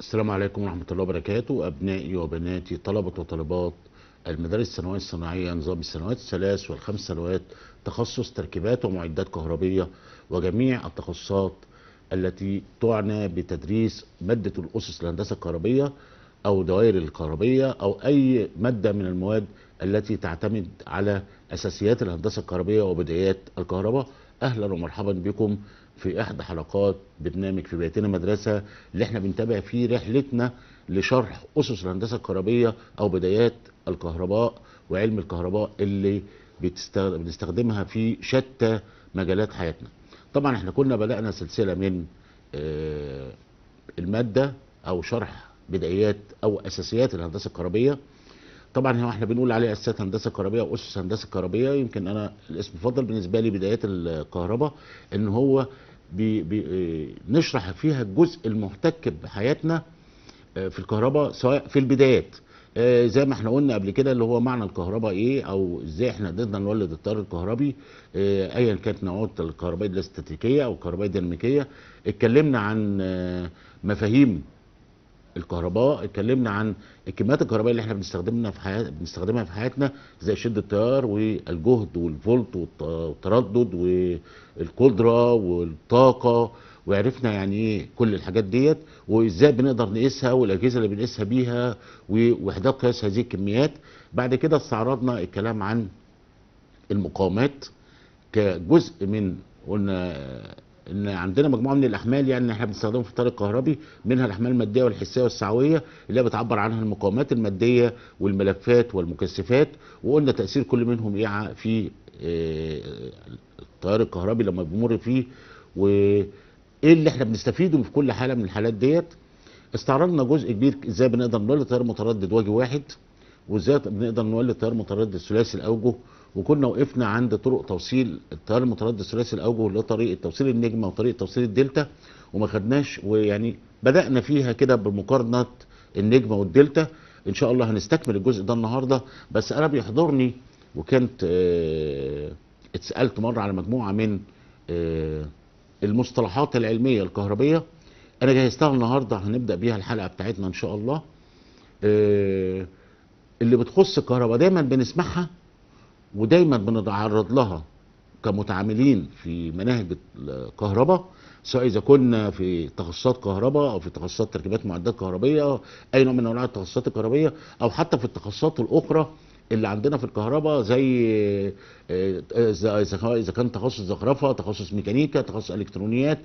السلام عليكم ورحمة الله وبركاته أبنائي وبناتي طلبة وطالبات المدارس الثانوية الصناعية نظام السنوات الثلاث والخمس سنوات تخصص تركيبات ومعدات كهربية وجميع التخصصات التي تعنى بتدريس مادة الأسس الهندسة الكهربية أو دوائر الكهربية أو أي مادة من المواد التي تعتمد على أساسيات الهندسة الكهربية وبدايات الكهرباء أهلا ومرحبا بكم في احدى حلقات برنامج في بيتنا مدرسه اللي احنا بنتابع فيه رحلتنا لشرح اسس الهندسه الكهربيه او بدايات الكهرباء وعلم الكهرباء اللي بنستخدمها في شتى مجالات حياتنا. طبعا احنا كنا بدانا سلسله من آه، الماده او شرح بدايات او اساسيات الهندسه الكهربيه. طبعا هو احنا بنقول عليه اساسات هندسه كهربيه واسس هندسه كهربيه يمكن انا الاسم المفضل بالنسبه لي بدايات الكهرباء ان هو بي بي آه، نشرح فيها الجزء المحتك بحياتنا آه، في الكهرباء سواء في البدايات آه، زي ما احنا قلنا قبل كده اللي هو معنى الكهرباء ايه او ازاي احنا قدرنا نولد التيار الكهربي ايا كانت نوع الكهرباء الاستاتيكيه او الكهرباء الديناميكيه اتكلمنا عن مفاهيم الكهرباء اتكلمنا عن الكميات الكهربائيه اللي احنا بنستخدمها في حياتنا بنستخدمها في حياتنا زي شده التيار والجهد والفولت والتردد والقدره والطاقه وعرفنا يعني ايه كل الحاجات ديت وازاي بنقدر نقيسها والاجهزه اللي بنقيسها بيها ووحدات قياس هذه الكميات بعد كده استعرضنا الكلام عن المقاومات كجزء من قلنا ان عندنا مجموعه من الاحمال يعني احنا بنستخدمها في الطريق الكهربي منها الاحمال الماديه والحسيه والسعويه اللي بتعبر عنها المقاومات الماديه والملفات والمكثفات وقلنا تاثير كل منهم ايه في آه، التيار الكهربي لما بيمر فيه وايه اللي احنا بنستفيده في كل حاله من الحالات ديت استعرضنا جزء كبير ازاي بنقدر نولد تيار متردد وجه واحد وازاي بنقدر نولد تيار متردد ثلاثي الاوجه وكنا وقفنا عند طرق توصيل التيار المتردد ثلاثي الاوجه اللي طريقه توصيل النجمه وطريقه توصيل الدلتا وما خدناش ويعني بدانا فيها كده بمقارنه النجمه والدلتا ان شاء الله هنستكمل الجزء ده النهارده بس انا بيحضرني وكنت اه اتسالت مره على مجموعه من اه المصطلحات العلميه الكهربيه انا جهزتها النهارده هنبدا بيها الحلقه بتاعتنا ان شاء الله اه اللي بتخص الكهرباء دايما بنسمعها ودايما بنتعرض لها كمتعاملين في مناهج الكهرباء سواء اذا كنا في تخصصات كهرباء او في تخصصات تركيبات معدات كهربيه اي نوع من انواع التخصصات الكهربيه او حتى في التخصصات الاخرى اللي عندنا في الكهرباء زي اذا كان تخصص زخرفه تخصص ميكانيكا تخصص الكترونيات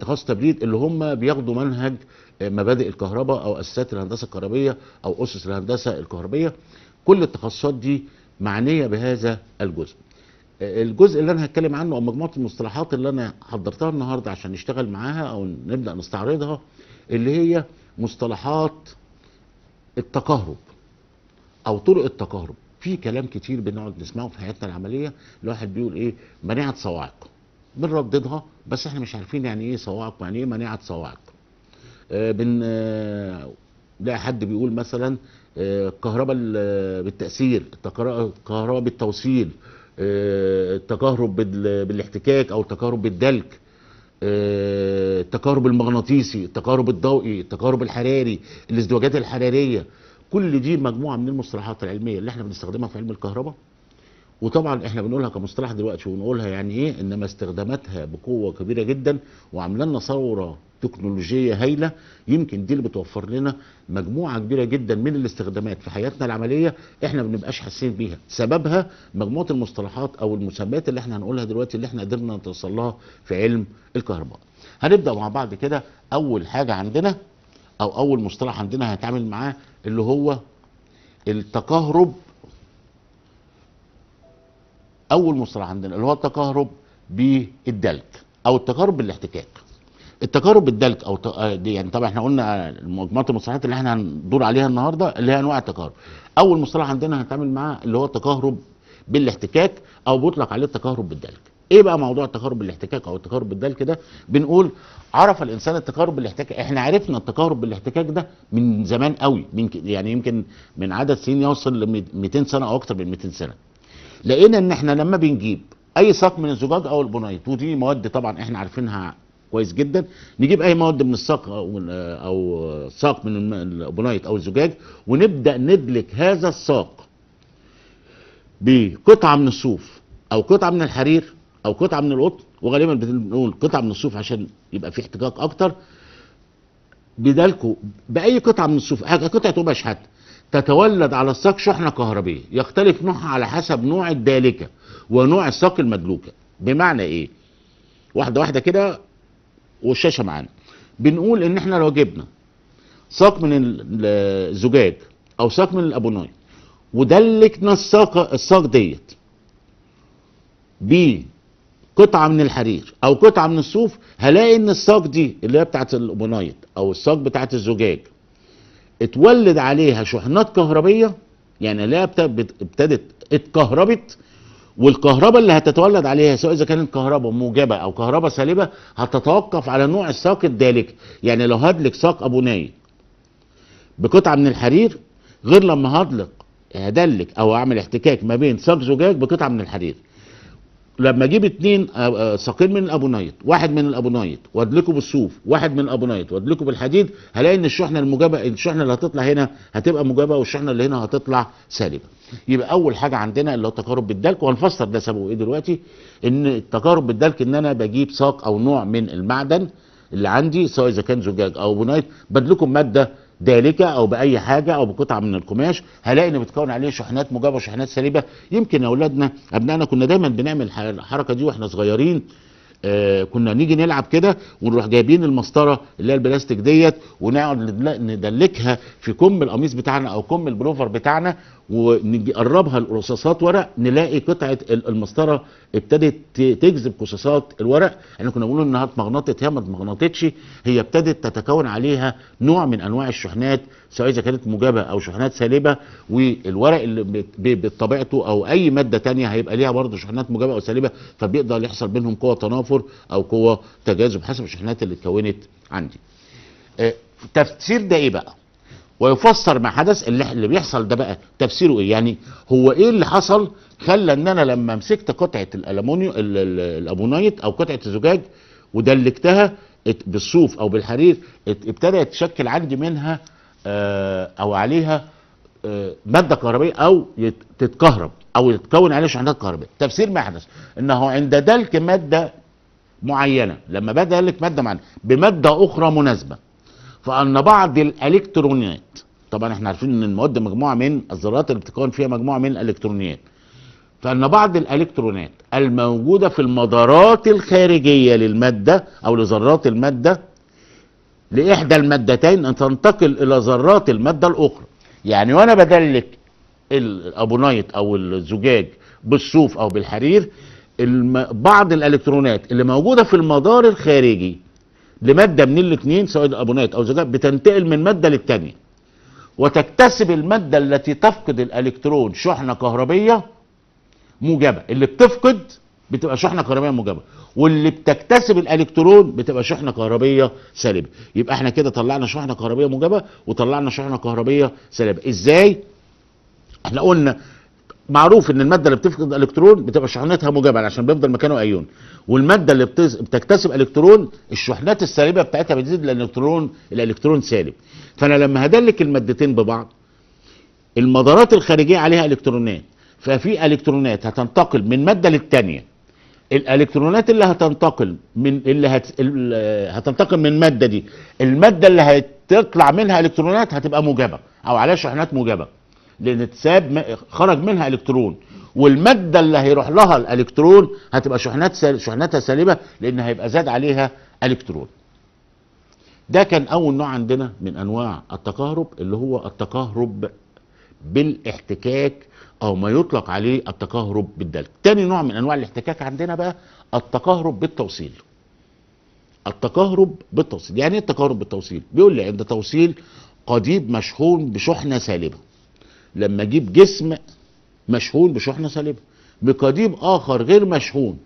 تخصص تبريد اللي هم بياخدوا منهج مبادئ الكهرباء او اساسات الهندسه الكهربيه او اسس الهندسه الكهربيه كل التخصصات دي معنيه بهذا الجزء الجزء اللي انا هتكلم عنه او مجموعه المصطلحات اللي انا حضرتها النهارده عشان نشتغل معاها او نبدا نستعرضها اللي هي مصطلحات التقهرب او طرق التقهرب في كلام كتير بنقعد نسمعه في حياتنا العمليه الواحد بيقول ايه مناعه صواعق بنرددها بس احنا مش عارفين يعني ايه صواعق يعني ايه مناعه صواعق آه بن آه حد بيقول مثلا الكهرباء بالتأثير الكهرباء بالتوصيل التكهرب آه، بالاحتكاك او التكهرب بالدلك التكهرب آه، المغناطيسي التكهرب الضوئي التكهرب الحراري الازدواجات الحراريه كل دي مجموعه من المصطلحات العلميه اللي احنا بنستخدمها في علم الكهرباء وطبعا احنا بنقولها كمصطلح دلوقتي ونقولها يعني ايه انما استخداماتها بقوه كبيره جدا وعامله لنا ثوره تكنولوجيه هايله يمكن دي اللي بتوفر لنا مجموعه كبيره جدا من الاستخدامات في حياتنا العمليه احنا ما بنبقاش حاسين بيها سببها مجموعه المصطلحات او المسميات اللي احنا هنقولها دلوقتي اللي احنا قدرنا نتوصل لها في علم الكهرباء هنبدا مع بعض كده اول حاجه عندنا او اول مصطلح عندنا هنتعامل معاه اللي هو التكهرب اول مصطلح عندنا اللي هو التكهرب بالدلك او التكهرب بالاحتكاك التجارب الدلك او آه، دي يعني طبعا احنا قلنا مجموعه المصطلحات اللي احنا هندور عليها النهارده اللي هي انواع التجارب اول مصطلح عندنا هنتعامل معاه اللي هو التكهرب بالاحتكاك او بيطلق عليه التكهرب بالدلك ايه بقى موضوع التكهرب بالاحتكاك او التكهرب بالدلك ده بنقول عرف الانسان التكهرب بالاحتكاك احنا عرفنا التكهرب بالاحتكاك ده من زمان قوي من يعني يمكن من عدد سنين يوصل ل 200 سنه او اكتر من 200 سنه لقينا ان احنا لما بنجيب اي ساق من الزجاج او البونايت ودي مواد طبعا احنا عارفينها كويس جدا نجيب اي مواد من الساق او او ساق من الابونايت او الزجاج ونبدا ندلك هذا الساق بقطعه من الصوف او قطعه من الحرير او قطعه من القطن وغالبا بنقول قطعه من الصوف عشان يبقى في احتكاك اكتر بدالكو باي قطعه من الصوف حاجه قطعه قماش حتى تتولد على الساق شحنه كهربيه يختلف نوعها على حسب نوع الدالكه ونوع الساق المدلوكه بمعنى ايه واحده واحده كده والشاشه معانا بنقول ان احنا لو جبنا ساق من الزجاج او ساق من الابوناي ودلكنا الساق الساق ديت بقطعه من الحرير او قطعه من الصوف هلاقي ان الساق دي اللي هي بتاعت الابونايت او الساق بتاعت الزجاج اتولد عليها شحنات كهربيه يعني هي ابتدت اتكهربت والكهرباء اللي هتتولد عليها سواء اذا كانت كهرباء موجبه او كهرباء سالبه هتتوقف على نوع الساق الدالك يعني لو هدلك ساق ابو ناي بقطعه من الحرير غير لما هدلك هدلك او اعمل احتكاك ما بين ساق زجاج بقطعه من الحرير لما اجيب اتنين آه، آه، ساقين من الابونايت واحد من الابونايت وادلكه بالصوف واحد من الابونايت وادلكه بالحديد هلاقي ان الشحنه الموجبه الشحنه اللي هتطلع هنا هتبقى موجبه والشحنه اللي هنا هتطلع سالبه يبقى اول حاجه عندنا اللي هو تقارب بالدلك وهنفسر ده سببه ايه دلوقتي ان التقارب بالدلك ان انا بجيب ساق او نوع من المعدن اللي عندي سواء اذا كان زجاج او بونايت بدلكم ماده دالكه او باي حاجه او بقطعه من القماش هلاقي ان بتكون عليه شحنات موجبه وشحنات سالبه يمكن اولادنا ابنائنا كنا دايما بنعمل الحركه دي واحنا صغيرين آه كنا نيجي نلعب كده ونروح جايبين المسطره اللي هي البلاستيك ديت ونقعد ندلكها في كم القميص بتاعنا او كم البلوفر بتاعنا ونقربها لرصاصات ورق نلاقي قطعه المسطره ابتدت تجذب قصاصات الورق احنا كنا بنقول انها اتمغنطت هي ما اتمغنطتش هي ابتدت تتكون عليها نوع من انواع الشحنات سواء اذا كانت موجبه او شحنات سالبه والورق اللي بطبيعته او اي ماده تانية هيبقى ليها برضه شحنات موجبه او سالبه فبيقدر يحصل بينهم قوه تنافر او قوه تجاذب حسب الشحنات اللي اتكونت عندي. آه، تفسير ده ايه بقى؟ ويفسر ما حدث اللي, اللي بيحصل ده بقى تفسيره ايه يعني هو ايه اللي حصل خلى ان انا لما مسكت قطعه الالومنيوم الابونايت او قطعه الزجاج ودلكتها بالصوف او بالحرير ابتدى يتشكل عندي منها آه، او عليها آه، ماده كهربائيه او تتكهرب او يتكون عليها شحنات كهربائيه تفسير ما حدث انه عند دلك ماده معينه لما بدا لك ماده معينه بماده اخرى مناسبه فان بعض الالكترونات طبعا احنا عارفين ان المواد مجموعه من الذرات اللي بتكون فيها مجموعه من الالكترونات فان بعض الالكترونات الموجوده في المدارات الخارجيه للماده او لذرات الماده لاحدى المادتين ان تنتقل الى ذرات الماده الاخرى يعني وانا بدلك الابونايت او الزجاج بالصوف او بالحرير بعض الالكترونات اللي موجوده في المدار الخارجي لماده من الاثنين سواء ابونات او زجاج بتنتقل من ماده للثانيه وتكتسب الماده التي تفقد الالكترون شحنه كهربيه موجبه اللي بتفقد بتبقى شحنه كهربيه موجبه واللي بتكتسب الالكترون بتبقى شحنه كهربيه سالبه يبقى احنا كده طلعنا شحنه كهربيه موجبه وطلعنا شحنه كهربيه سالبه ازاي احنا قلنا معروف ان الماده اللي بتفقد الكترون بتبقى شحنتها موجبة عشان بيفضل مكانه ايون والماده اللي بتكتسب الكترون الشحنات السالبه بتاعتها بتزيد الالكترون الالكترون سالب فانا لما هدلك المادتين ببعض المدارات الخارجيه عليها الكترونات ففي الكترونات هتنتقل من ماده للتانية الالكترونات اللي هتنتقل من اللي هت... هتنتقل من الماده دي الماده اللي هتطلع منها الكترونات هتبقى موجبه او عليها شحنات موجبه لان اتساب خرج منها الكترون والماده اللي هيروح لها الالكترون هتبقى شحنات سال... شحناتها سالبه لان هيبقى زاد عليها الكترون ده كان اول نوع عندنا من انواع التكهرب اللي هو التكهرب بالاحتكاك او ما يطلق عليه التكهرب بالدلك تاني نوع من انواع الاحتكاك عندنا بقى التكهرب بالتوصيل التكهرب بالتوصيل يعني ايه التكهرب بالتوصيل بيقول لي عند توصيل قضيب مشحون بشحنه سالبه لما اجيب جسم مشحون بشحنه سالبه بقضيب اخر غير مشحون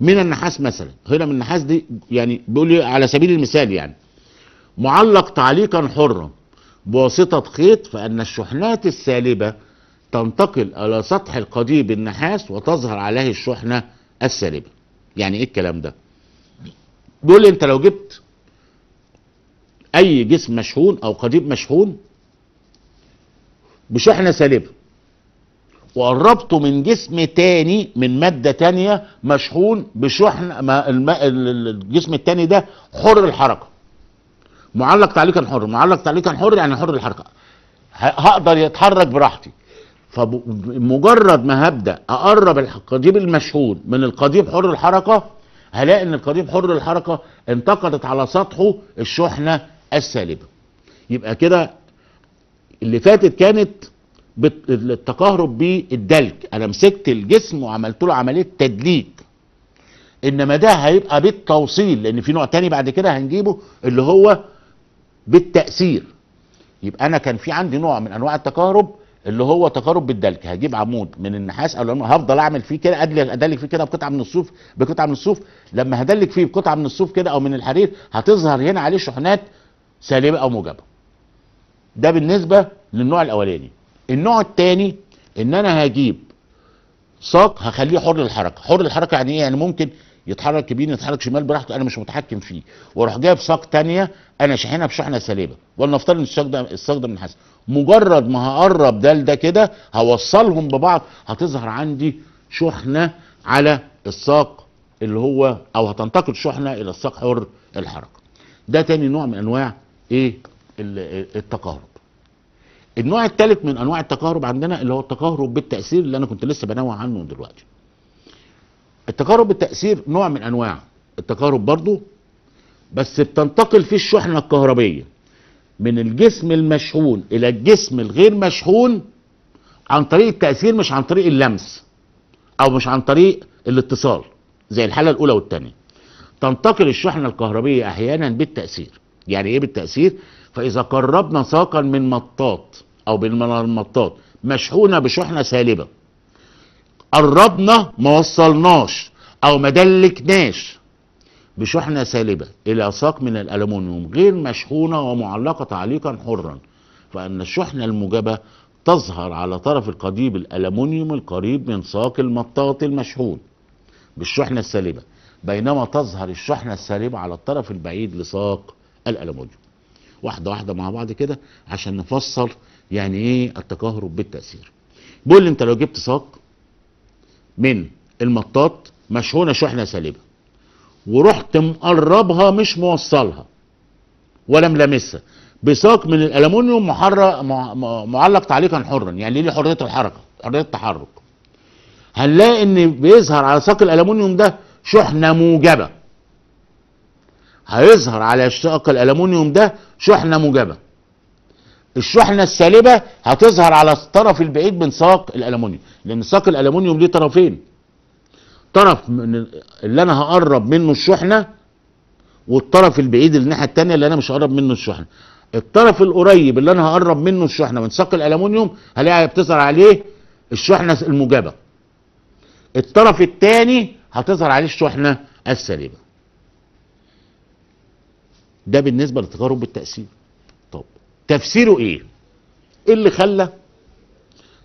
من النحاس مثلا هنا من النحاس دي يعني بيقول على سبيل المثال يعني معلق تعليقا حرا بواسطه خيط فان الشحنات السالبه تنتقل على سطح القضيب النحاس وتظهر عليه الشحنه السالبه يعني ايه الكلام ده بيقول انت لو جبت اي جسم مشحون او قضيب مشحون بشحنة سالبة وقربته من جسم تاني من مادة تانية مشحون بشحن ما الجسم التاني ده حر الحركة معلق تعليقا حر معلق تعليقا حر يعني حر الحركة هقدر يتحرك براحتي فمجرد ما هبدا اقرب القضيب المشحون من القضيب حر الحركه هلاقي ان القضيب حر الحركه انتقلت على سطحه الشحنه السالبه يبقى كده اللي فاتت كانت التكهرب بالدلك انا مسكت الجسم وعملت له عمليه تدليك انما ده هيبقى بالتوصيل لان في نوع تاني بعد كده هنجيبه اللي هو بالتاثير يبقى انا كان في عندي نوع من انواع التكهرب اللي هو تقارب بالدلك هجيب عمود من النحاس او هفضل اعمل فيه كده ادلك فيه كده بقطعه من الصوف بقطعه من الصوف لما هدلك فيه بقطعه من الصوف كده او من الحرير هتظهر هنا عليه شحنات سالبه او موجبه ده بالنسبه للنوع الاولاني النوع الثاني ان انا هجيب ساق هخليه حر الحركه حر الحركه يعني ايه يعني ممكن يتحرك يمين يتحرك شمال براحته انا مش متحكم فيه واروح جايب ساق تانية انا شاحنها بشحنه سالبه ولنفترض ان الساق ده الساق ده من حسن. مجرد ما هقرب ده لده كده هوصلهم ببعض هتظهر عندي شحنه على الساق اللي هو او هتنتقل شحنه الى الساق حر الحركه ده تاني نوع من انواع ايه التقارب النوع الثالث من انواع التقارب عندنا اللي هو التقارب بالتاثير اللي انا كنت لسه بنوع عنه دلوقتي التقارب بالتاثير نوع من انواع التقارب برضو بس بتنتقل فيه الشحنه الكهربيه من الجسم المشحون الى الجسم الغير مشحون عن طريق التاثير مش عن طريق اللمس او مش عن طريق الاتصال زي الحاله الاولى والثانيه تنتقل الشحنه الكهربيه احيانا بالتاثير يعني ايه بالتاثير فإذا قربنا ساقا من مطاط أو من المطاط مشحونة بشحنة سالبة قربنا ما وصلناش أو ما دلكناش بشحنة سالبة إلى ساق من الألمونيوم غير مشحونة ومعلقة تعليقا حرا فأن الشحنة الموجبة تظهر على طرف القضيب الألمونيوم القريب من ساق المطاط المشحون بالشحنة السالبة بينما تظهر الشحنة السالبة على الطرف البعيد لساق الألمونيوم واحده واحده مع بعض كده عشان نفصل يعني ايه التكهرب بالتاثير بيقول لي انت لو جبت ساق من المطاط مشحونه شحنه سالبه ورحت مقربها مش موصلها ولا ملامسها بساق من الالومنيوم محرق معلق تعليقا حرا يعني ليه حريه الحركه حريه التحرك هنلاقي ان بيظهر على ساق الالومنيوم ده شحنه موجبه هيظهر على اشتقاق الالومنيوم ده شحنه موجبه الشحنه السالبه هتظهر على الطرف البعيد من ساق الالومنيوم لان ساق الالومنيوم ليه طرفين طرف من اللي انا هقرب منه الشحنه والطرف البعيد الناحيه الثانيه اللي انا مش هقرب منه الشحنه الطرف القريب اللي انا هقرب منه الشحنه من ساق الالومنيوم هلاقيها بتظهر عليه الشحنه الموجبه الطرف الثاني هتظهر عليه الشحنه السالبه ده بالنسبه لتجارب التاثير طب تفسيره ايه ايه اللي خلى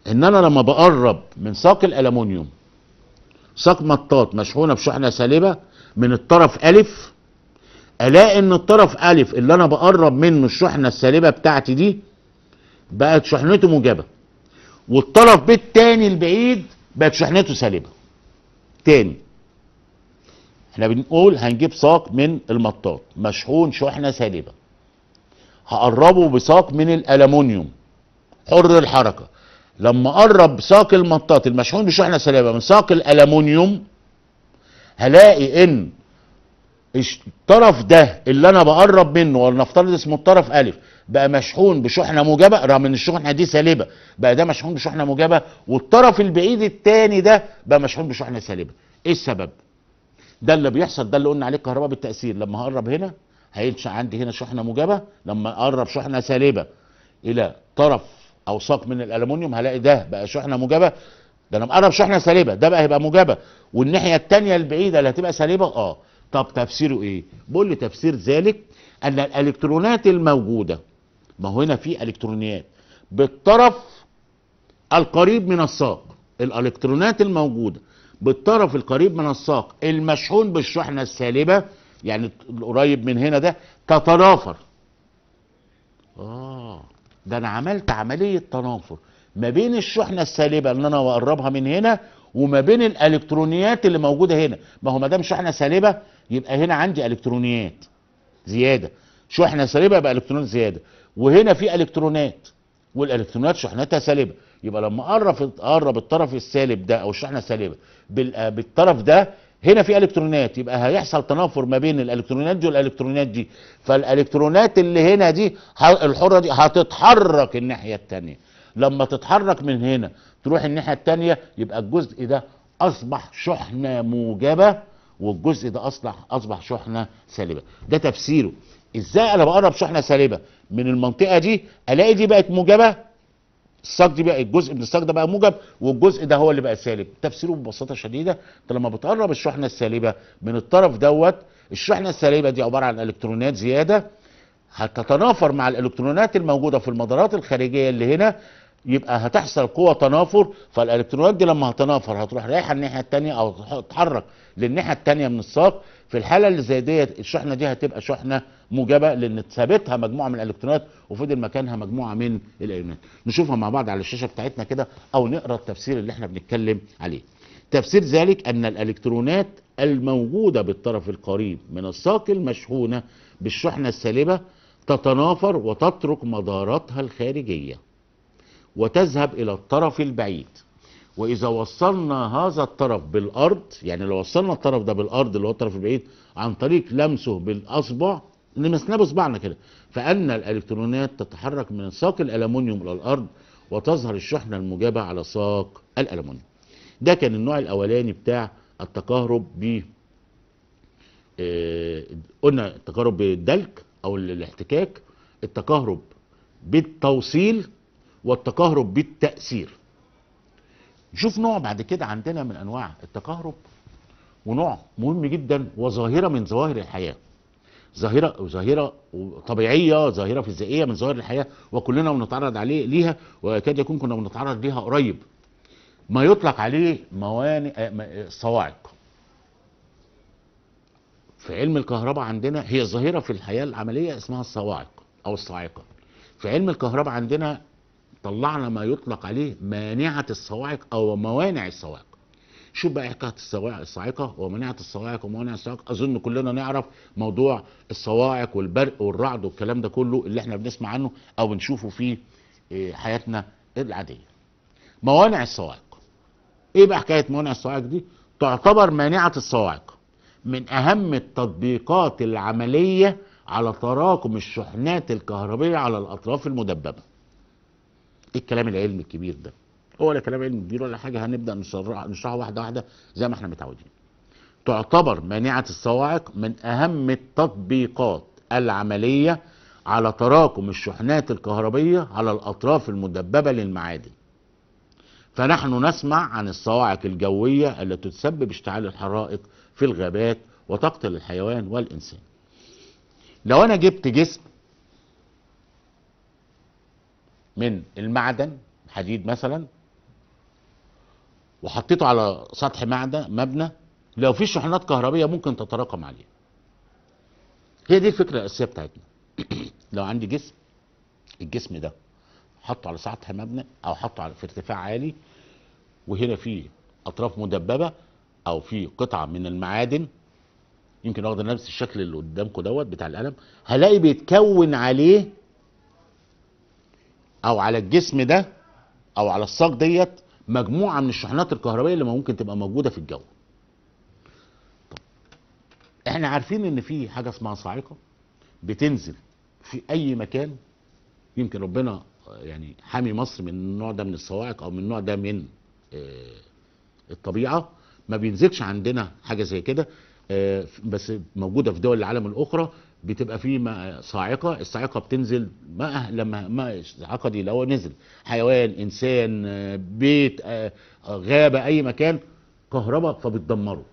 ان انا لما بقرب من ساق الالومنيوم ساق مطاط مشحونه بشحنه سالبه من الطرف الف الاقي ان الطرف الف اللي انا بقرب منه الشحنه السالبه بتاعتي دي بقت شحنته موجبه والطرف ب البعيد بقت شحنته سالبه تاني احنا بنقول هنجيب ساق من المطاط مشحون شحنه سالبه هقربه بساق من الالومنيوم حر الحركه لما اقرب ساق المطاط المشحون بشحنه سالبه من ساق الالومنيوم هلاقي ان الطرف ده اللي انا بقرب منه ولنفترض اسمه الطرف الف بقى مشحون بشحنه موجبه رغم ان الشحنه دي سالبه بقى ده مشحون بشحنه موجبه والطرف البعيد التاني ده بقى مشحون بشحنه سالبه ايه السبب ده اللي بيحصل ده اللي قلنا عليه الكهرباء بالتاثير لما هقرب هنا هينشا عندي هنا شحنه موجبه لما اقرب شحنه سالبه الى طرف او ساق من الالومنيوم هلاقي ده بقى شحنه موجبه ده انا مقرب شحنه سالبه ده بقى هيبقى موجبه والناحيه الثانيه البعيده اللي هتبقى سالبه اه طب تفسيره ايه بقول لي تفسير ذلك ان الالكترونات الموجوده ما هو هنا في الكترونيات بالطرف القريب من الساق الالكترونات الموجوده بالطرف القريب من الساق المشحون بالشحنة السالبة يعني القريب من هنا ده تتنافر اه ده انا عملت عملية تنافر ما بين الشحنة السالبة اللي انا بقربها من هنا وما بين الالكترونيات اللي موجودة هنا ما هو ما دام شحنة سالبة يبقى هنا عندي الكترونيات زيادة شحنة سالبة يبقى الكترونات زيادة وهنا في الكترونات والالكترونات شحنتها سالبة يبقى لما قرب قرب الطرف السالب ده او الشحنه السالبه آه، بالطرف ده هنا في الكترونات يبقى هيحصل تنافر ما بين الالكترونات دي والالكترونات دي فالالكترونات اللي هنا دي الحره دي هتتحرك الناحيه الثانيه لما تتحرك من هنا تروح الناحيه الثانيه يبقى الجزء ده اصبح شحنه موجبه والجزء ده اصبح اصبح شحنه سالبه ده تفسيره ازاي انا بقرب شحنه سالبه من المنطقه دي الاقي دي بقت موجبه الساق دي بقى الجزء من الساق ده بقى موجب والجزء ده هو اللي بقى سالب تفسيره ببساطه شديده انت لما بتقرب الشحنه السالبه من الطرف دوت الشحنه السالبه دي عباره عن الكترونات زياده هتتنافر مع الالكترونات الموجوده في المدارات الخارجيه اللي هنا يبقى هتحصل قوه تنافر فالالكترونات دي لما هتنافر هتروح رايحه الناحيه الثانيه او تتحرك للناحيه الثانيه من الساق في الحاله اللي زي ديت الشحنه دي هتبقى شحنه موجبه لان ثابتها مجموعه من الالكترونات وفضل مكانها مجموعه من الايونات نشوفها مع بعض على الشاشه بتاعتنا كده او نقرا التفسير اللي احنا بنتكلم عليه تفسير ذلك ان الالكترونات الموجوده بالطرف القريب من الساق المشحونه بالشحنه السالبه تتنافر وتترك مداراتها الخارجيه وتذهب الى الطرف البعيد واذا وصلنا هذا الطرف بالارض يعني لو وصلنا الطرف ده بالارض اللي هو الطرف البعيد عن طريق لمسه بالاصبع لمسناه باصبعنا كده فان الالكترونات تتحرك من ساق الالومنيوم الى الارض وتظهر الشحنه الموجبه على ساق الالومنيوم ده كان النوع الاولاني بتاع التكهرب ب آه قلنا التكهرب بالدلك او الاحتكاك التكهرب بالتوصيل والتكهرب بالتاثير نشوف نوع بعد كده عندنا من انواع التكهرب ونوع مهم جدا وظاهره من ظواهر الحياه ظاهره ظاهره طبيعيه ظاهره فيزيائيه من ظواهر الحياه وكلنا بنتعرض عليه ليها ويكاد يكون كنا بنتعرض ليها قريب ما يطلق عليه موانئ الصواعق آه، آه، في علم الكهرباء عندنا هي ظاهره في الحياه العمليه اسمها الصواعق او الصاعقه في علم الكهرباء عندنا طلعنا ما يطلق عليه مانعة الصواعق أو موانع الصواعق شو بقى حكايه الصواعق الصاعقه الصواعق وموانع الصواعق اظن كلنا نعرف موضوع الصواعق والبرق والرعد والكلام ده كله اللي احنا بنسمع عنه او بنشوفه في آه، حياتنا العاديه موانع الصواعق ايه بقى حكايه موانع الصواعق دي تعتبر مانعه الصواعق من اهم التطبيقات العمليه على تراكم الشحنات الكهربيه على الاطراف المدببه ايه الكلام العلمي الكبير ده هو ولا كلام علمي كبير ولا حاجه هنبدا نشرحه واحده واحده زي ما احنا متعودين تعتبر مانعه الصواعق من اهم التطبيقات العمليه على تراكم الشحنات الكهربيه على الاطراف المدببه للمعادن فنحن نسمع عن الصواعق الجويه التي تسبب اشتعال الحرائق في الغابات وتقتل الحيوان والانسان لو انا جبت جسم من المعدن حديد مثلا وحطيته على سطح معدن مبنى لو في شحنات كهربيه ممكن تتراكم عليه هي دي الفكره الاساسيه بتاعتنا لو عندي جسم الجسم ده حطه على سطح مبنى او حطه على في ارتفاع عالي وهنا في اطراف مدببه او في قطعه من المعادن يمكن واخده نفس الشكل اللي قدامكم دوت بتاع القلم هلاقي بيتكون عليه او على الجسم ده او على الساق ديت مجموعه من الشحنات الكهربائيه اللي ممكن تبقى موجوده في الجو طب احنا عارفين ان في حاجه اسمها صاعقه بتنزل في اي مكان يمكن ربنا يعني حامي مصر من النوع ده من الصواعق او من النوع ده من آه، الطبيعه ما بينزلش عندنا حاجه زي كده آه، بس موجوده في دول العالم الاخرى بتبقى فيه صاعقه الصاعقه بتنزل ما أه، لما ما الصاعقه دي لو نزل حيوان انسان آه، بيت آه، غابه اي مكان كهرباء فبتدمره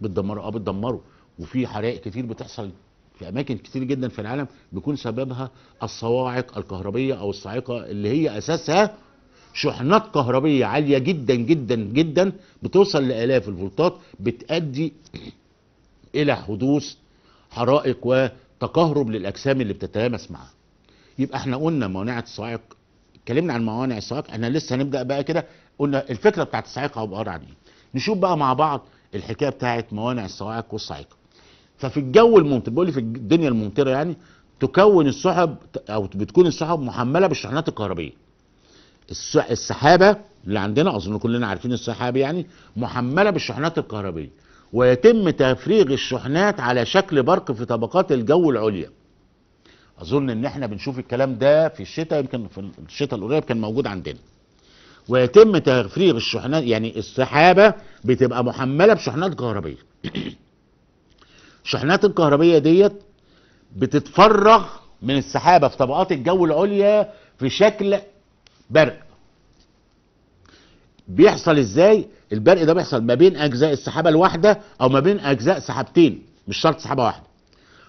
بتدمره اه بتدمره وفي حرائق كتير بتحصل في اماكن كتير جدا في العالم بيكون سببها الصواعق الكهربيه او الصاعقه اللي هي اساسها شحنات كهربيه عاليه جدا جدا جدا بتوصل لالاف الفولتات بتؤدي الى حدوث حرائق و تقهرب للاجسام اللي بتتلامس معاها يبقى احنا قلنا موانع الصاعق اتكلمنا عن موانع الصاعق احنا لسه هنبدا بقى كده قلنا الفكره بتاعت الصاعقه عباره عن ايه نشوف بقى مع بعض الحكايه بتاعت موانع الصواعق والصاعقه ففي الجو الممطر بيقول لي في الدنيا الممطره يعني تكون السحب او بتكون السحب محمله بالشحنات الكهربيه السحابه اللي عندنا اظن كلنا عارفين السحابه يعني محمله بالشحنات الكهربيه ويتم تفريغ الشحنات على شكل برق في طبقات الجو العليا اظن ان احنا بنشوف الكلام ده في الشتاء يمكن في الشتاء القريب كان موجود عندنا ويتم تفريغ الشحنات يعني السحابه بتبقى محمله بشحنات كهربيه الشحنات الكهربيه ديت بتتفرغ من السحابه في طبقات الجو العليا في شكل برق بيحصل ازاي البرق ده بيحصل ما بين اجزاء السحابه الواحده او ما بين اجزاء سحابتين مش شرط سحابه واحده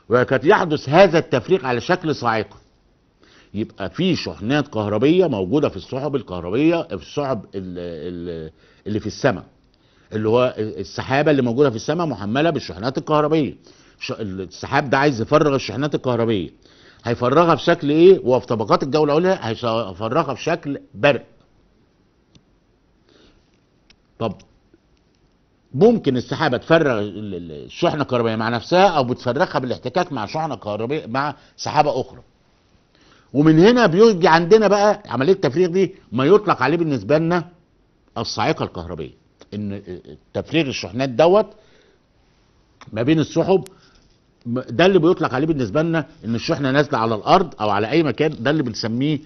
وقد يحدث هذا التفريق على شكل صاعقه يبقى في شحنات كهربيه موجوده في السحب الكهربيه في السحب اللي في السماء اللي هو السحابه اللي موجوده في السماء محمله بالشحنات الكهربيه السحاب ده عايز يفرغ الشحنات الكهربيه هيفرغها إيه؟ في شكل ايه وفي طبقات الجوله العليا هيفرغها في شكل برق طب ممكن السحابه تفرغ الشحنه الكهربائيه مع نفسها او بتفرغها بالاحتكاك مع شحنه كهربائيه مع سحابه اخرى ومن هنا بيجي عندنا بقى عمليه التفريغ دي ما يطلق عليه بالنسبه لنا الصاعقه الكهربيه ان تفريغ الشحنات دوت ما بين السحب ده اللي بيطلق عليه بالنسبه لنا ان الشحنه نازله على الارض او على اي مكان ده اللي بنسميه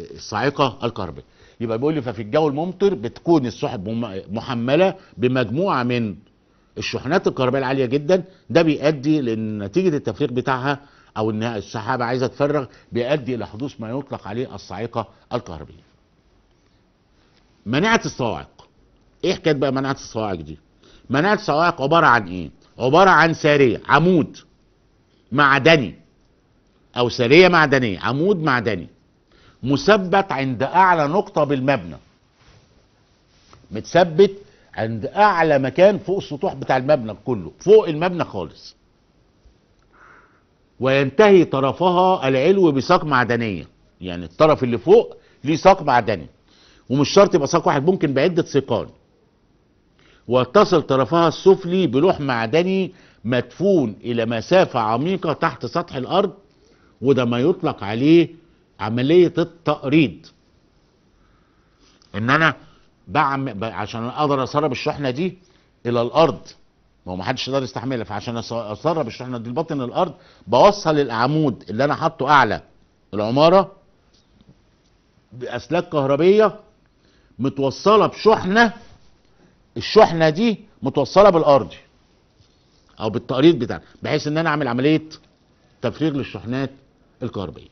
الصاعقه الكهربائيه يبقى بيقول لي ففي الجو الممطر بتكون السحب محمله بمجموعه من الشحنات الكهربائيه العاليه جدا ده بيؤدي لان نتيجه التفريغ بتاعها او ان السحابه عايزه تفرغ بيؤدي الى حدوث ما يطلق عليه الصاعقه الكهربيه. مناعه الصواعق. ايه حكايه بقى مناعه الصواعق دي؟ مناعه الصواعق عباره عن ايه؟ عباره عن ساريه عمود معدني او ساريه معدنيه عمود معدني مثبت عند اعلى نقطة بالمبنى متثبت عند اعلى مكان فوق السطوح بتاع المبنى كله فوق المبنى خالص وينتهي طرفها العلو بساق معدنية يعني الطرف اللي فوق ليه ساق معدني ومش شرط يبقى ساق واحد ممكن بعدة سيقان واتصل طرفها السفلي بلوح معدني مدفون إلى مسافة عميقة تحت سطح الأرض وده ما يطلق عليه عمليه التقريض ان انا بعمل عشان اقدر اسرب الشحنه دي الى الارض ما هو ما حدش يقدر يستحملها فعشان اسرب الشحنه دي لبطن الارض بوصل العمود اللي انا حاطه اعلى العماره باسلاك كهربيه متوصله بشحنه الشحنه دي متوصله بالارض او بالتقريض بتاعها بحيث ان انا اعمل عمليه تفريغ للشحنات الكهربيه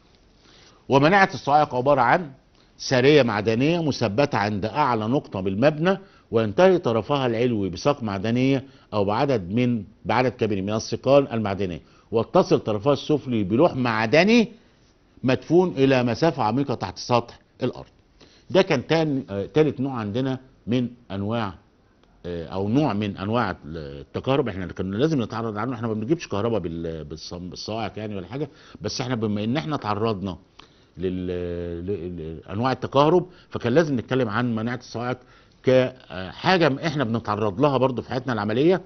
ومناعة الصاعقة عبارة عن سارية معدنية مثبتة عند أعلى نقطة بالمبنى وينتهي طرفها العلوي بساق معدنية أو بعدد من بعدد كبير من الثقال المعدنية واتصل طرفها السفلي بلوح معدني مدفون إلى مسافة عميقة تحت سطح الأرض ده كان تالت نوع عندنا من أنواع آه، او نوع من انواع التكهرب احنا كنا لازم نتعرض عنه احنا ما بنجيبش كهرباء بالصواعق يعني ولا حاجه بس احنا بما ان احنا تعرضنا لانواع التكهرب فكان لازم نتكلم عن مناعه الصواعق كحاجه احنا بنتعرض لها برضو في حياتنا العمليه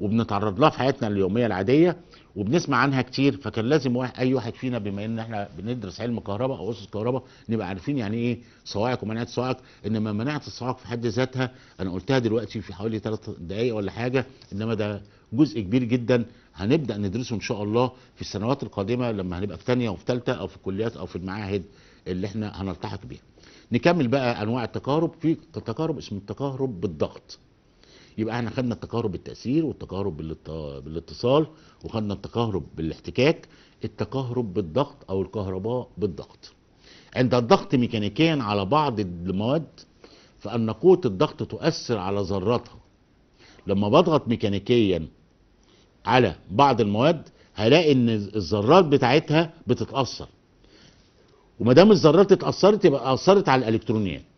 وبنتعرض لها في حياتنا اليوميه العاديه وبنسمع عنها كتير فكان لازم واحد اي واحد فينا بما ان احنا بندرس علم كهرباء او اسس كهرباء نبقى عارفين يعني ايه صواعق ومناعه صواعق انما مناعه الصواعق في حد ذاتها انا قلتها دلوقتي في حوالي ثلاث دقائق ولا حاجه انما ده جزء كبير جدا هنبدا ندرسه ان شاء الله في السنوات القادمه لما هنبقى في ثانيه وفي ثالثه او في الكليات او في المعاهد اللي احنا هنلتحق بيها. نكمل بقى انواع التقارب في تقارب اسمه التقارب بالضغط. يبقى احنا خدنا التقارب بالتاثير والتقارب بالاتصال وخدنا التقارب بالاحتكاك التقارب بالضغط او الكهرباء بالضغط عند الضغط ميكانيكيا على بعض المواد فان قوه الضغط تؤثر على ذراتها لما بضغط ميكانيكيا على بعض المواد هلاقي ان الذرات بتاعتها بتتاثر وما دام الذرات اتاثرت يبقى اثرت على الالكترونيات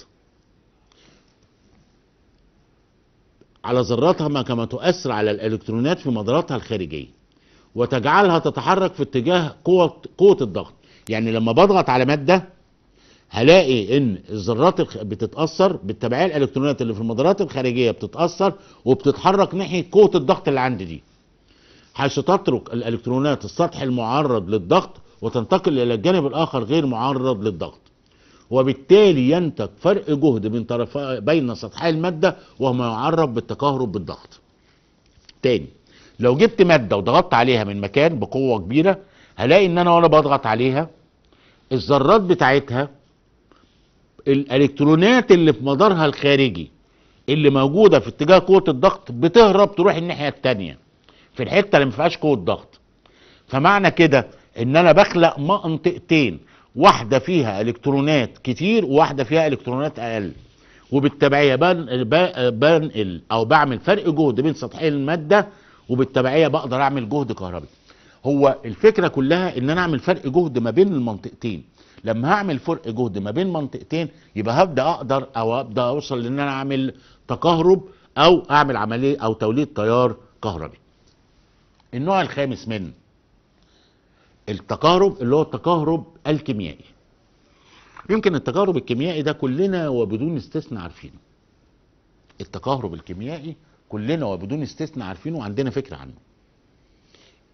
على ذراتها ما كما تؤثر على الالكترونات في مداراتها الخارجيه وتجعلها تتحرك في اتجاه قوه قوه الضغط يعني لما بضغط على ماده هلاقي ان الذرات بتتاثر بالتبعيه الالكترونات اللي في المدارات الخارجيه بتتاثر وبتتحرك ناحيه قوه الضغط اللي عندي دي حيث تترك الالكترونات السطح المعرض للضغط وتنتقل الى الجانب الاخر غير معرض للضغط وبالتالي ينتج فرق جهد بين طرف بين سطحي المادة وما يعرف بالتكهرب بالضغط تاني لو جبت مادة وضغطت عليها من مكان بقوة كبيرة هلاقي ان انا وانا بضغط عليها الذرات بتاعتها الالكترونات اللي في مدارها الخارجي اللي موجودة في اتجاه قوة الضغط بتهرب تروح الناحية التانية في الحتة اللي ما فيهاش قوة ضغط فمعنى كده ان انا بخلق منطقتين واحدة فيها الكترونات كتير وواحدة فيها الكترونات اقل وبالتبعية بنقل او بعمل فرق جهد بين سطحي المادة وبالتبعية بقدر اعمل جهد كهربي هو الفكرة كلها ان انا اعمل فرق جهد ما بين المنطقتين لما هعمل فرق جهد ما بين منطقتين يبقى هبدا اقدر او ابدا اوصل لان انا اعمل تكهرب او اعمل عمليه او توليد تيار كهربي النوع الخامس منه التقارب اللي هو التقارب الكيميائي يمكن التقارب الكيميائي ده كلنا وبدون استثناء عارفينه التقارب الكيميائي كلنا وبدون استثناء عارفينه وعندنا فكرة عنه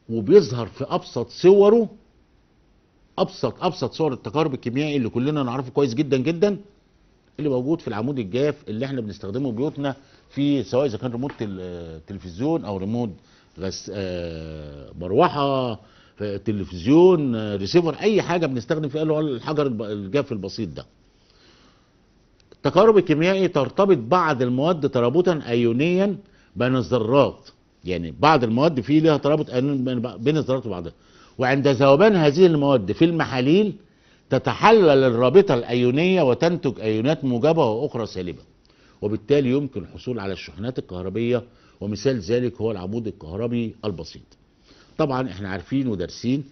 وبيظهر في أبسط صوره أبسط أبسط صور التقارب الكيميائي اللي كلنا نعرفه كويس جدا جدا اللي موجود في العمود الجاف اللي احنا بنستخدمه بيوتنا في سواء اذا كان ريموت آه، تلفزيون او ريموت غس آه، مروحه تلفزيون آه، ريسيفر اي حاجه بنستخدم فيها اللي هو الحجر الجاف البسيط ده التقارب الكيميائي ترتبط بعض المواد ترابطا ايونيا بين الذرات يعني بعض المواد فيه لها ترابط بين الذرات وبعضها وعند ذوبان هذه المواد في المحاليل تتحلل الرابطة الأيونية وتنتج أيونات موجبة وأخرى سالبة وبالتالي يمكن الحصول على الشحنات الكهربية ومثال ذلك هو العمود الكهربي البسيط طبعا احنا عارفين ودارسين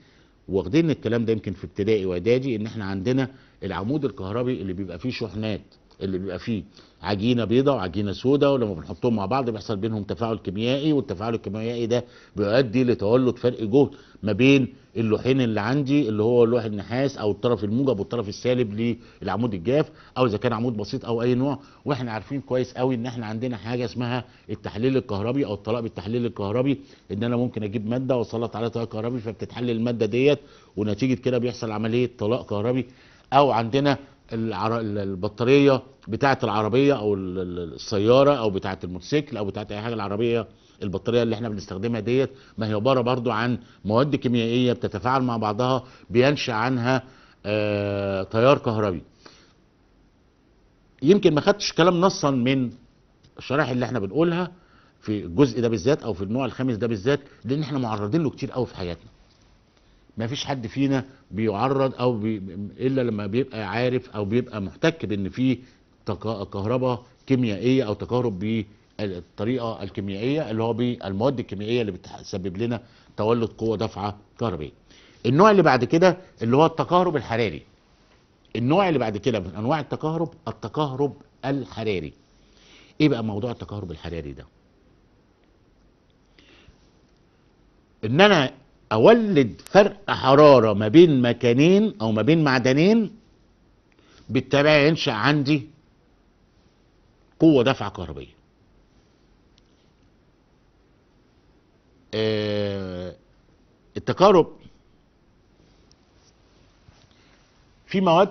واخدين الكلام ده يمكن في ابتدائي واعدادي ان احنا عندنا العمود الكهربي اللي بيبقى فيه شحنات اللي بيبقى فيه عجينه بيضاء وعجينه سوداء ولما بنحطهم مع بعض بيحصل بينهم تفاعل كيميائي والتفاعل الكيميائي ده بيؤدي لتولد فرق جهد ما بين اللوحين اللي عندي اللي هو لوح النحاس او الطرف الموجب والطرف السالب للعمود الجاف او اذا كان عمود بسيط او اي نوع واحنا عارفين كويس قوي ان احنا عندنا حاجه اسمها التحليل الكهربي او الطلاق بالتحليل الكهربي ان انا ممكن اجيب ماده واسلط عليها طلاق كهربي فبتتحلل الماده ديت ونتيجه كده بيحصل عمليه طلاق كهربي او عندنا العر... البطاريه بتاعه العربيه او السياره او بتاعه الموتوسيكل او بتاعه اي حاجه العربيه البطاريه اللي احنا بنستخدمها ديت ما هي عباره برضو عن مواد كيميائيه بتتفاعل مع بعضها بينشا عنها آه، تيار كهربي يمكن ما خدتش كلام نصا من الشرائح اللي احنا بنقولها في الجزء ده بالذات او في النوع الخامس ده بالذات لان احنا معرضين له كتير قوي في حياتنا ما فيش حد فينا بيعرض او بي الا لما بيبقى عارف او بيبقى محتك بان في كهرباء كيميائيه او تقارب الطريقه الكيميائيه اللي هو بالمواد الكيميائيه اللي بتسبب لنا تولد قوه دفعه كهربيه. النوع اللي بعد كده اللي هو التكهرب الحراري. النوع اللي بعد كده من انواع التكهرب التكهرب الحراري. ايه بقى موضوع التكهرب الحراري ده؟ ان انا اولد فرق حراره ما بين مكانين او ما بين معدنين بالتالي ينشا عندي قوه دفعه كهربيه آه، التقارب في مواد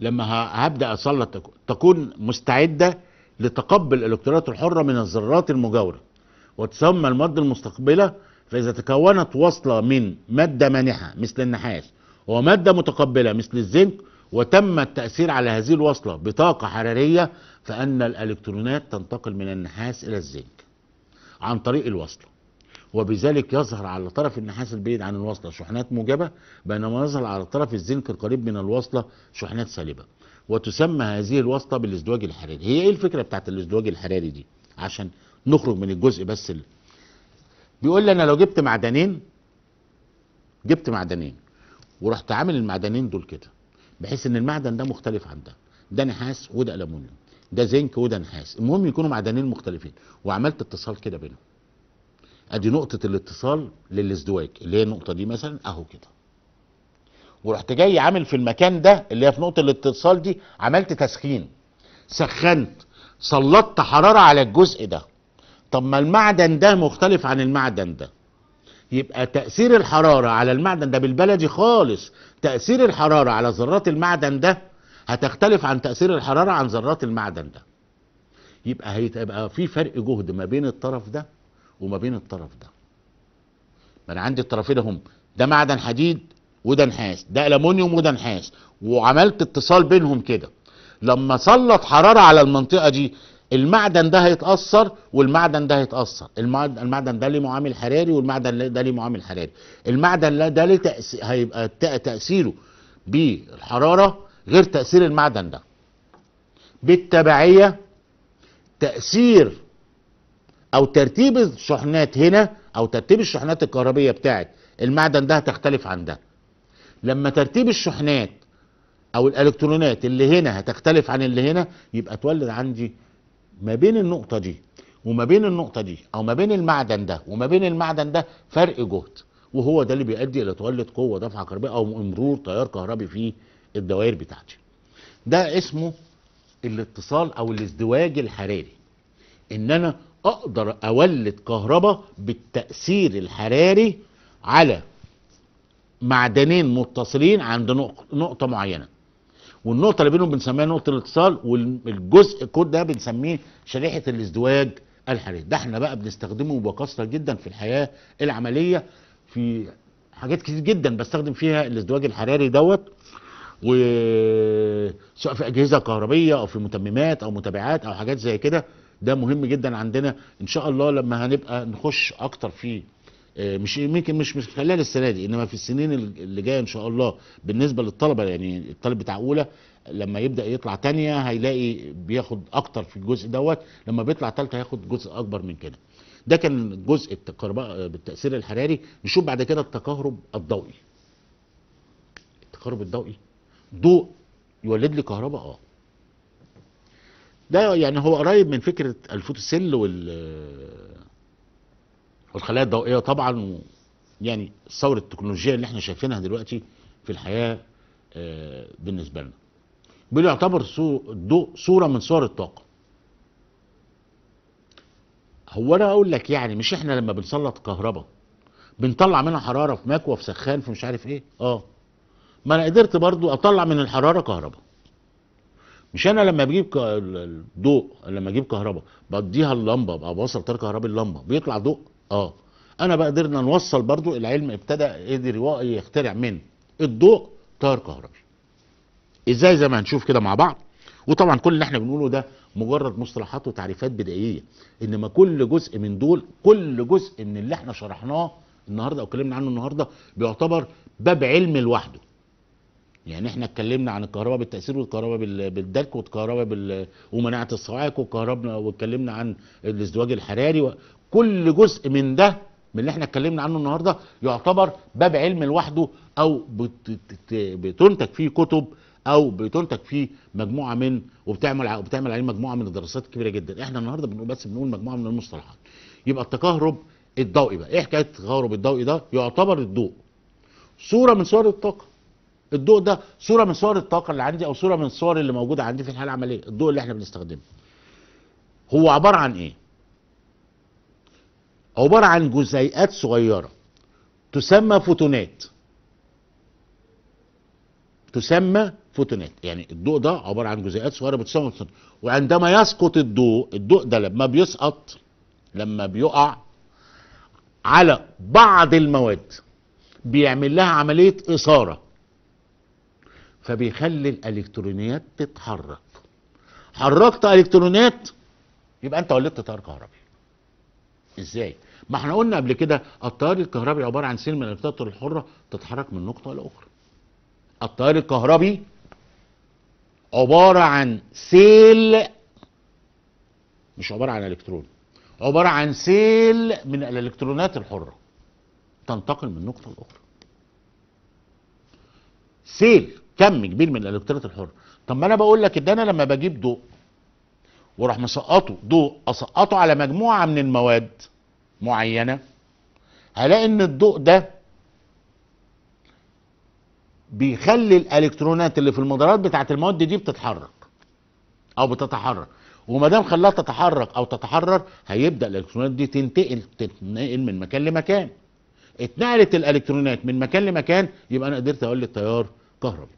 لما هبدا اسلط تكون مستعده لتقبل الالكترونات الحره من الذرات المجاوره وتسمى المواد المستقبله فاذا تكونت وصله من ماده مانحه مثل النحاس وماده متقبله مثل الزنك وتم التاثير على هذه الوصله بطاقه حراريه فان الالكترونات تنتقل من النحاس الى الزنك عن طريق الوصلة وبذلك يظهر على طرف النحاس البعيد عن الوصلة شحنات موجبة بينما يظهر على طرف الزنك القريب من الوصلة شحنات سالبة وتسمى هذه الوصلة بالازدواج الحراري هي ايه الفكرة بتاعت الازدواج الحراري دي عشان نخرج من الجزء بس اللي. بيقول لي انا لو جبت معدنين جبت معدنين ورحت عامل المعدنين دول كده بحيث ان المعدن ده مختلف عن ده ده نحاس وده الومنيوم ده زنك وده نحاس المهم يكونوا معدنين مختلفين وعملت اتصال كده بينهم ادي نقطه الاتصال للازدواج اللي هي النقطه دي مثلا اهو كده ورحت جاي عامل في المكان ده اللي هي في نقطه الاتصال دي عملت تسخين سخنت سلطت حراره على الجزء ده طب ما المعدن ده مختلف عن المعدن ده يبقى تاثير الحراره على المعدن ده بالبلدي خالص تاثير الحراره على ذرات المعدن ده هتختلف عن تأثير الحرارة عن ذرات المعدن ده يبقى هيبقى في فرق جهد ما بين الطرف ده وما بين الطرف ده ما انا عندي الطرفين هم ده معدن حديد وده نحاس ده الومنيوم وده نحاس وعملت اتصال بينهم كده لما سلط حراره على المنطقه دي المعدن ده هيتاثر والمعدن ده هيتاثر المعدن ده ليه معامل حراري والمعدن ده ليه معامل حراري المعدن ده ليه تأثير هيبقى تاثيره بالحراره غير تأثير المعدن ده بالتبعية تأثير أو ترتيب الشحنات هنا أو ترتيب الشحنات الكهربية بتاعت المعدن ده هتختلف عن ده لما ترتيب الشحنات أو الإلكترونات اللي هنا هتختلف عن اللي هنا يبقى تولد عندي ما بين النقطة دي وما بين النقطة دي أو ما بين المعدن ده وما بين المعدن ده فرق جهد وهو ده اللي بيؤدي الى تولد قوه دفعه كهربية او مرور تيار كهربي فيه الدوائر بتاعتي ده اسمه الاتصال او الازدواج الحراري ان انا اقدر اولد كهرباء بالتاثير الحراري على معدنين متصلين عند نقطه معينه والنقطه اللي بينهم بنسميها نقطه الاتصال والجزء الكود ده بنسميه شريحه الازدواج الحراري ده احنا بقى بنستخدمه بكثره جدا في الحياه العمليه في حاجات كتير جدا بستخدم فيها الازدواج الحراري دوت وسواء في اجهزه كهربيه او في متممات او متابعات او حاجات زي كده ده مهم جدا عندنا ان شاء الله لما هنبقى نخش اكتر في آه، مش يمكن مش مش خلال السنه دي انما في السنين اللي جايه ان شاء الله بالنسبه للطلبه يعني الطالب بتاع اولى لما يبدا يطلع تانية هيلاقي بياخد اكتر في الجزء دوت لما بيطلع تالتة هياخد جزء اكبر من كده ده كان جزء الكهرباء آه، بالتاثير الحراري نشوف بعد كده التكهرب الضوئي التكهرب الضوئي ضوء يولد لي كهرباء اه ده يعني هو قريب من فكره الفوتوسيل وال والخلايا الضوئيه طبعا و يعني الثوره التكنولوجيه اللي احنا شايفينها دلوقتي في الحياه آه، بالنسبه لنا بيعتبر الضوء صوره من صور الطاقه هو انا اقول لك يعني مش احنا لما بنسلط كهرباء بنطلع منها حراره في مكوى في سخان في مش عارف ايه اه ما انا قدرت برضو اطلع من الحراره كهرباء مش انا لما بجيب الضوء لما اجيب كهرباء بديها اللمبه بقى بوصل طار كهرباء اللمبه بيطلع ضوء اه انا بقى قدرنا نوصل برضو العلم ابتدى قدر يخترع من الضوء تيار كهربي ازاي زي ما هنشوف كده مع بعض وطبعا كل اللي احنا بنقوله ده مجرد مصطلحات وتعريفات بدائيه انما كل جزء من دول كل جزء من اللي احنا شرحناه النهارده او اتكلمنا عنه النهارده بيعتبر باب علم لوحده يعني احنا اتكلمنا عن الكهرباء بالتاثير والكهرباء بالدلك والكهرباء بال... ومناعه الصواعق والكهرباء واتكلمنا عن الازدواج الحراري وكل كل جزء من ده من اللي احنا اتكلمنا عنه النهارده يعتبر باب علم لوحده او بت... بتنتج فيه كتب او بتنتج فيه مجموعه من وبتعمل وبتعمل عليه مجموعه من الدراسات كبيره جدا احنا النهارده بنقول بس بنقول مجموعه من المصطلحات يبقى التكهرب الضوئي بقى ايه حكايه التكهرب الضوئي ده يعتبر الضوء صوره من صور الطاقه الضوء ده صوره من صور الطاقه اللي عندي او صوره من الصور اللي موجوده عندي في الحاله العمليه الضوء اللي احنا بنستخدمه هو عباره عن ايه عباره عن جزيئات صغيره تسمى فوتونات تسمى فوتونات يعني الضوء ده عباره عن جزيئات صغيره بتسمى فوتونات وعندما يسقط الضوء الضوء ده لما بيسقط لما بيقع على بعض المواد بيعمل لها عمليه اثاره فبيخلي الالكترونيات تتحرك حركت الكترونات يبقى انت ولدت تيار كهربي ازاي ما احنا قلنا قبل كده التيار الكهربي عباره عن سلم الالكترونات الحره تتحرك من نقطه لاخرى التيار الكهربي عباره عن سيل مش عباره عن الكترون عباره عن سيل من الالكترونات الحره تنتقل من نقطه لاخرى سيل كم كبير من الالكترات الحره طب ما انا بقول لك ان انا لما بجيب ضوء وراح مسقطه ضوء اسقطه على مجموعه من المواد معينه هلاقي ان الضوء ده بيخلي الالكترونات اللي في المدارات بتاعت المواد دي بتتحرك او بتتحرك وما دام خلاها تتحرك او تتحرر هيبدا الالكترونات دي تنتقل تتنقل من مكان لمكان اتنقلت الالكترونات من مكان لمكان يبقى انا قدرت اقول التيار كهربي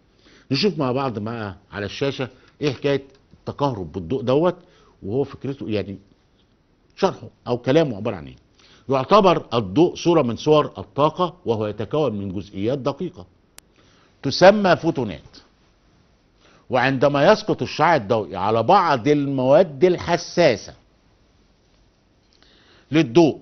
نشوف مع بعض بقى على الشاشه ايه حكايه التكهرب بالضوء دوت وهو فكرته يعني شرحه او كلامه عباره عن ايه يعتبر الضوء صوره من صور الطاقه وهو يتكون من جزئيات دقيقه تسمى فوتونات وعندما يسقط الشعاع الضوئي على بعض المواد الحساسه للضوء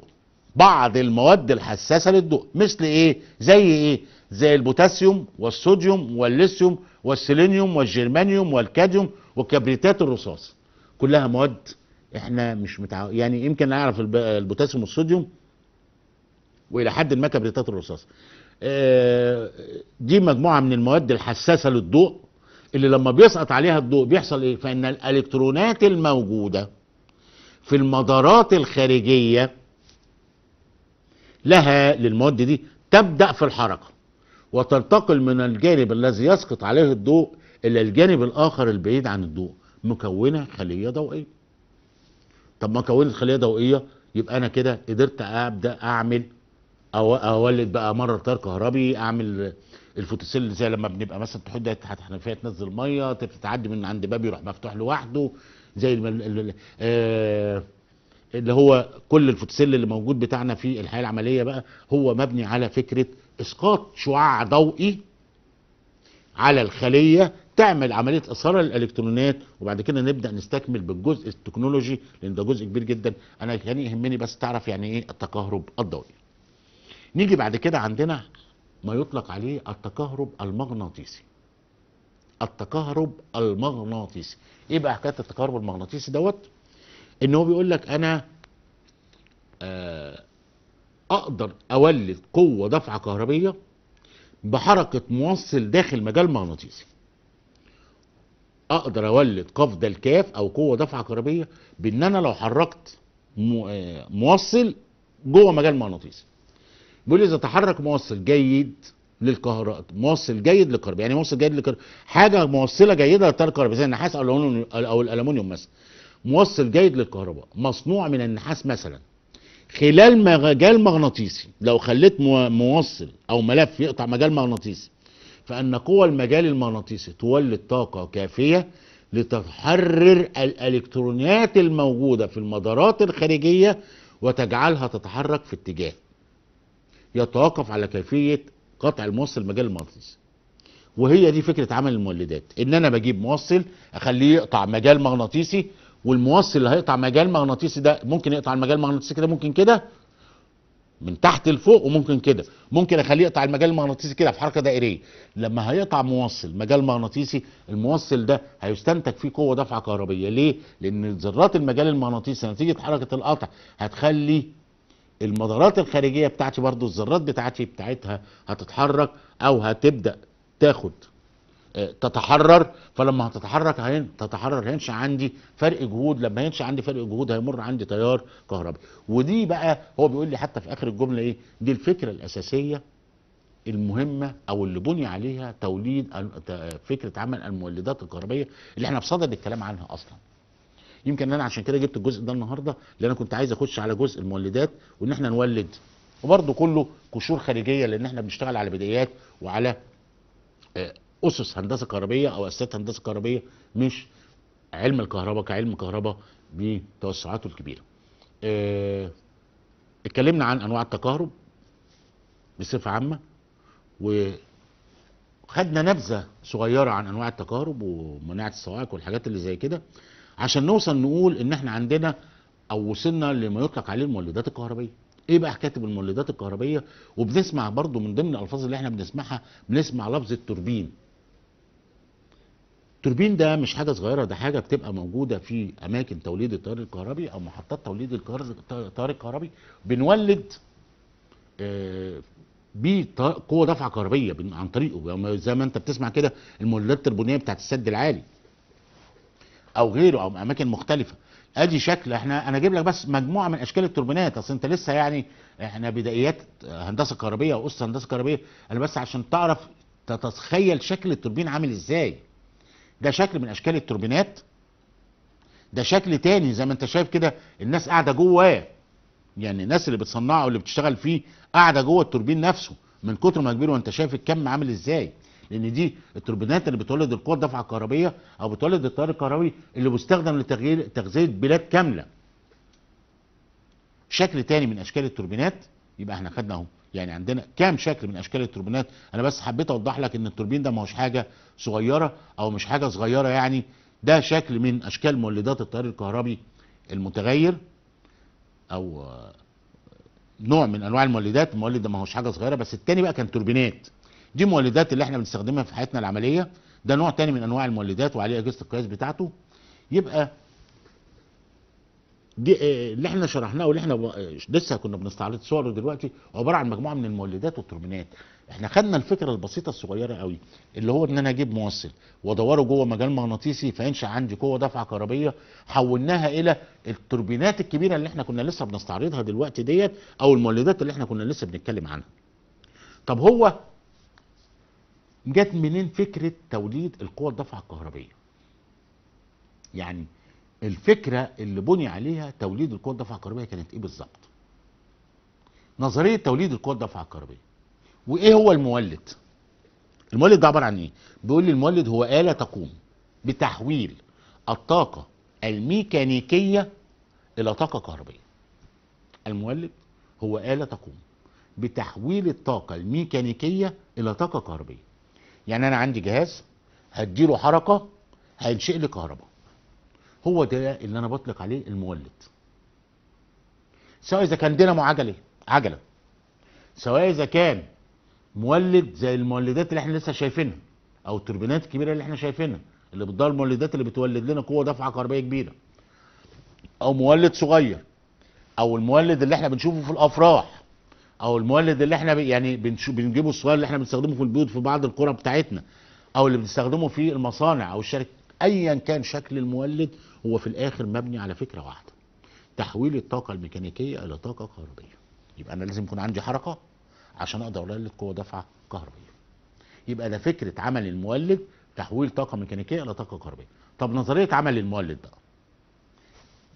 بعض المواد الحساسه للضوء مثل ايه زي ايه زي البوتاسيوم والصوديوم والليثيوم والسيلينيوم والجرمانيوم والكاديوم وكبريتات الرصاص كلها مواد احنا مش متعود يعني يمكن نعرف البوتاسيوم والصوديوم والى حد ما كبريتات الرصاص آه، دي مجموعه من المواد الحساسه للضوء اللي لما بيسقط عليها الضوء بيحصل ايه فان الالكترونات الموجوده في المدارات الخارجيه لها للمواد دي تبدا في الحركه وتنتقل من الجانب الذي يسقط عليه الضوء إلى الجانب الآخر البعيد عن الضوء مكونة خلية ضوئية طب ما كونت خلية ضوئية يبقى أنا كده قدرت أبدأ أعمل أو أولد بقى مرة تيار كهربي أعمل الفوتوسيل زي لما بنبقى مثلا تحط تحت حنفيه تنزل ميه تتعدي من عند باب يروح مفتوح لوحده زي آه، اللي هو كل الفوتوسيل اللي موجود بتاعنا في الحياه العمليه بقى هو مبني على فكره اسقاط شعاع ضوئي على الخليه تعمل عمليه اثاره للالكترونات وبعد كده نبدا نستكمل بالجزء التكنولوجي لان ده جزء كبير جدا انا كان يهمني بس تعرف يعني ايه التكهرب الضوئي نيجي بعد كده عندنا ما يطلق عليه التكهرب المغناطيسي التكهرب المغناطيسي ايه بقى حكايه التكهرب المغناطيسي دوت ان هو بيقول لك انا آه اقدر اولد قوه دفعه كهربيه بحركه موصل داخل مجال مغناطيسي اقدر اولد قف الكاف او قوه دفعه كهربيه بان انا لو حركت آه، موصل جوه مجال مغناطيسي بيقول اذا تحرك موصل جيد للكهرباء موصل جيد للكهرباء يعني موصل جيد للكهرباء حاجه موصله جيده للكهرباء زي النحاس او او الالومنيوم مثلا موصل جيد للكهرباء مصنوع من النحاس مثلا خلال مجال مغناطيسي لو خليت موصل او ملف يقطع مجال مغناطيسي فان قوى المجال المغناطيسي تولد طاقه كافيه لتحرر الالكترونات الموجوده في المدارات الخارجيه وتجعلها تتحرك في اتجاه يتوقف على كيفيه قطع الموصل مجال المغناطيسي وهي دي فكره عمل المولدات ان انا بجيب موصل اخليه يقطع مجال مغناطيسي والموصل اللي هيقطع مجال مغناطيسي ده ممكن يقطع المجال المغناطيسي كده ممكن كده من تحت لفوق وممكن كده ممكن اخليه يقطع المجال المغناطيسي كده في حركه دائريه لما هيقطع موصل مجال مغناطيسي الموصل ده هيستنتج فيه قوه دفعه كهربيه ليه لان ذرات المجال المغناطيسي نتيجه حركه القطع هتخلي المدارات الخارجيه بتاعتي برضو الذرات بتاعتي بتاعتها هتتحرك او هتبدا تاخد تتحرر فلما هتتحرك هين تتحرر هينشا عندي فرق جهود لما هينشا عندي فرق جهود هيمر عندي تيار كهربي ودي بقى هو بيقول لي حتى في اخر الجمله ايه دي الفكره الاساسيه المهمه او اللي بني عليها توليد فكره عمل المولدات الكهربية اللي احنا في صدد الكلام عنها اصلا يمكن انا عشان كده جبت الجزء ده النهارده لان انا كنت عايز اخش على جزء المولدات وان احنا نولد وبرده كله قشور خارجيه لان احنا بنشتغل على بدايات وعلى آه، اسس هندسه كهربيه او اساسات هندسه كهربيه مش علم الكهرباء كعلم كهرباء بتوسعاته الكبيره. آه اتكلمنا عن انواع التكهرب بصفه عامه وخدنا نبذه صغيره عن انواع التكهرب ومناعه الصواعق والحاجات اللي زي كده عشان نوصل نقول ان احنا عندنا او وصلنا لما يطلق عليه المولدات الكهربيه ايه بقى حكايه المولدات الكهربيه وبنسمع برضو من ضمن الالفاظ اللي احنا بنسمعها بنسمع لفظ التوربين التوربين ده مش حاجه صغيره ده حاجه بتبقى موجوده في اماكن توليد التيار الكهربي او محطات توليد التيار الكهربي بنولد آه، بيه قوه دفعه كهربيه عن طريقه يعني زي ما انت بتسمع كده المولدات التربونيه بتاعت السد العالي او غيره او اماكن مختلفه ادي شكل احنا انا اجيب لك بس مجموعه من اشكال التوربينات اصل انت لسه يعني احنا بدايات هندسه كهربيه او هندسه كهربيه انا بس عشان تعرف تتخيل شكل التوربين عامل ازاي ده شكل من اشكال التوربينات ده شكل تاني زي ما انت شايف كده الناس قاعده جواه يعني الناس اللي بتصنعه واللي بتشتغل فيه قاعده جوه التوربين نفسه من كتر ما كبير وانت شايف الكم عامل ازاي لان دي التوربينات اللي بتولد القوه الدفعه الكهربيه او بتولد التيار الكهربي اللي بيستخدم لتغيير تغذيه بلاد كامله شكل تاني من اشكال التوربينات يبقى احنا خدنا اهو يعني عندنا كام شكل من اشكال التوربينات انا بس حبيت اوضح لك ان التوربين ده ما هوش حاجه صغيره او مش حاجه صغيره يعني ده شكل من اشكال مولدات التيار الكهربي المتغير او نوع من انواع المولدات المولد ده ما هوش حاجه صغيره بس التاني بقى كان توربينات دي مولدات اللي احنا بنستخدمها في حياتنا العمليه ده نوع تاني من انواع المولدات وعليه اجهزه القياس بتاعته يبقى دي آه، اللي احنا شرحناه واللي احنا ب... آه، لسه كنا بنستعرض صوره دلوقتي عباره عن مجموعه من المولدات والترمينات احنا خدنا الفكره البسيطه الصغيره قوي اللي هو ان انا اجيب موصل وادوره جوه مجال مغناطيسي فينشا عندي قوه دفعه كهربيه حولناها الى التوربينات الكبيره اللي احنا كنا لسه بنستعرضها دلوقتي ديت او المولدات اللي احنا كنا لسه بنتكلم عنها طب هو جت منين فكره توليد القوه الدفعه الكهربيه يعني الفكره اللي بني عليها توليد القوه الدافعه الكهربائيه كانت ايه بالظبط؟ نظريه توليد القوه الدافعه الكهربائيه وايه هو المولد؟ المولد ده عباره عن ايه؟ بيقول لي المولد هو اله تقوم بتحويل الطاقه الميكانيكيه الى طاقه كهربائيه. المولد هو اله تقوم بتحويل الطاقه الميكانيكيه الى طاقه كهربائيه. يعني انا عندي جهاز هديله حركه هينشئ لي كهرباء. هو ده اللي انا بطلق عليه المولد سواء اذا كان دينامو عجله عجله سواء اذا كان مولد زي المولدات اللي احنا لسه شايفينها او التوربينات الكبيره اللي احنا شايفينها اللي بتدور المولدات اللي بتولد لنا قوه دفعه كهربائيه كبيره او مولد صغير او المولد اللي احنا بنشوفه في الافراح او المولد اللي احنا يعني بنجيبه الصغير اللي احنا بنستخدمه في البيوت في بعض القرى بتاعتنا او اللي بنستخدمه في المصانع او الشركات ايا كان شكل المولد هو في الاخر مبني على فكره واحده تحويل الطاقه الميكانيكيه الى طاقه كهربيه يبقى انا لازم يكون عندي حركه عشان اقدر اولد قوه دفعه كهربيه يبقى ده فكره عمل المولد تحويل طاقه ميكانيكيه الى طاقه كهربيه طب نظريه عمل المولد بقى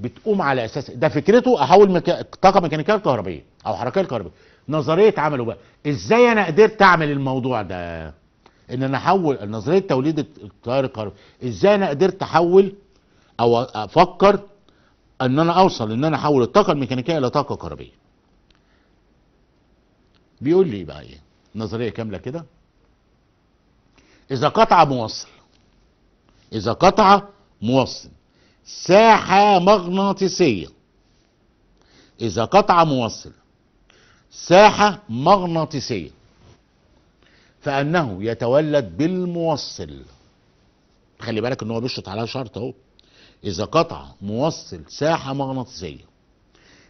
بتقوم على اساس ده فكرته احول مكا... طاقه ميكانيكيه لكهربيه او حركيه لكهربيه نظريه عمله بقى ازاي انا قدرت اعمل الموضوع ده ان انا احول نظريه توليد التيار الكهربي ازاي انا قدرت احول او افكر ان انا اوصل ان انا احول الطاقه الميكانيكيه الى طاقه كهربيه بيقول لي بقى ايه نظريه كامله كده اذا قطع موصل اذا قطع موصل ساحه مغناطيسيه اذا قطع موصل ساحه مغناطيسيه فانه يتولد بالموصل خلي بالك ان هو بيشرط عليها شرط اهو اذا قطع موصل ساحه مغناطيسيه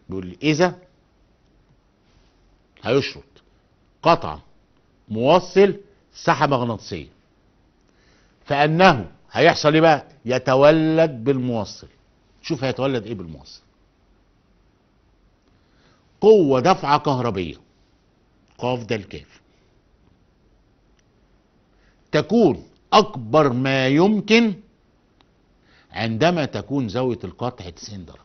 بيقول اذا هيشرط قطع موصل ساحه مغناطيسيه فانه هيحصل ايه بقى يتولد بالموصل شوف هيتولد ايه بالموصل قوه دفعه كهربيه قاف ده الكاف تكون أكبر ما يمكن عندما تكون زاوية القطع 90 درجة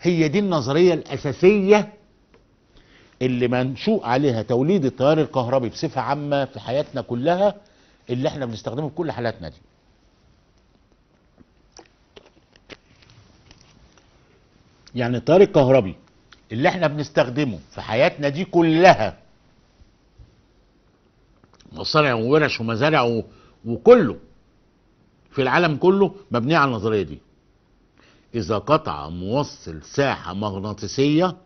هي دي النظرية الأساسية اللي منشوء عليها توليد التيار الكهربي بصفة عامة في حياتنا كلها اللي احنا بنستخدمه في كل حالاتنا دي يعني التيار الكهربي اللي احنا بنستخدمه في حياتنا دي كلها مصانع وورش ومزارع و... وكله في العالم كله مبنيه على النظريه دي اذا قطع موصل ساحه مغناطيسيه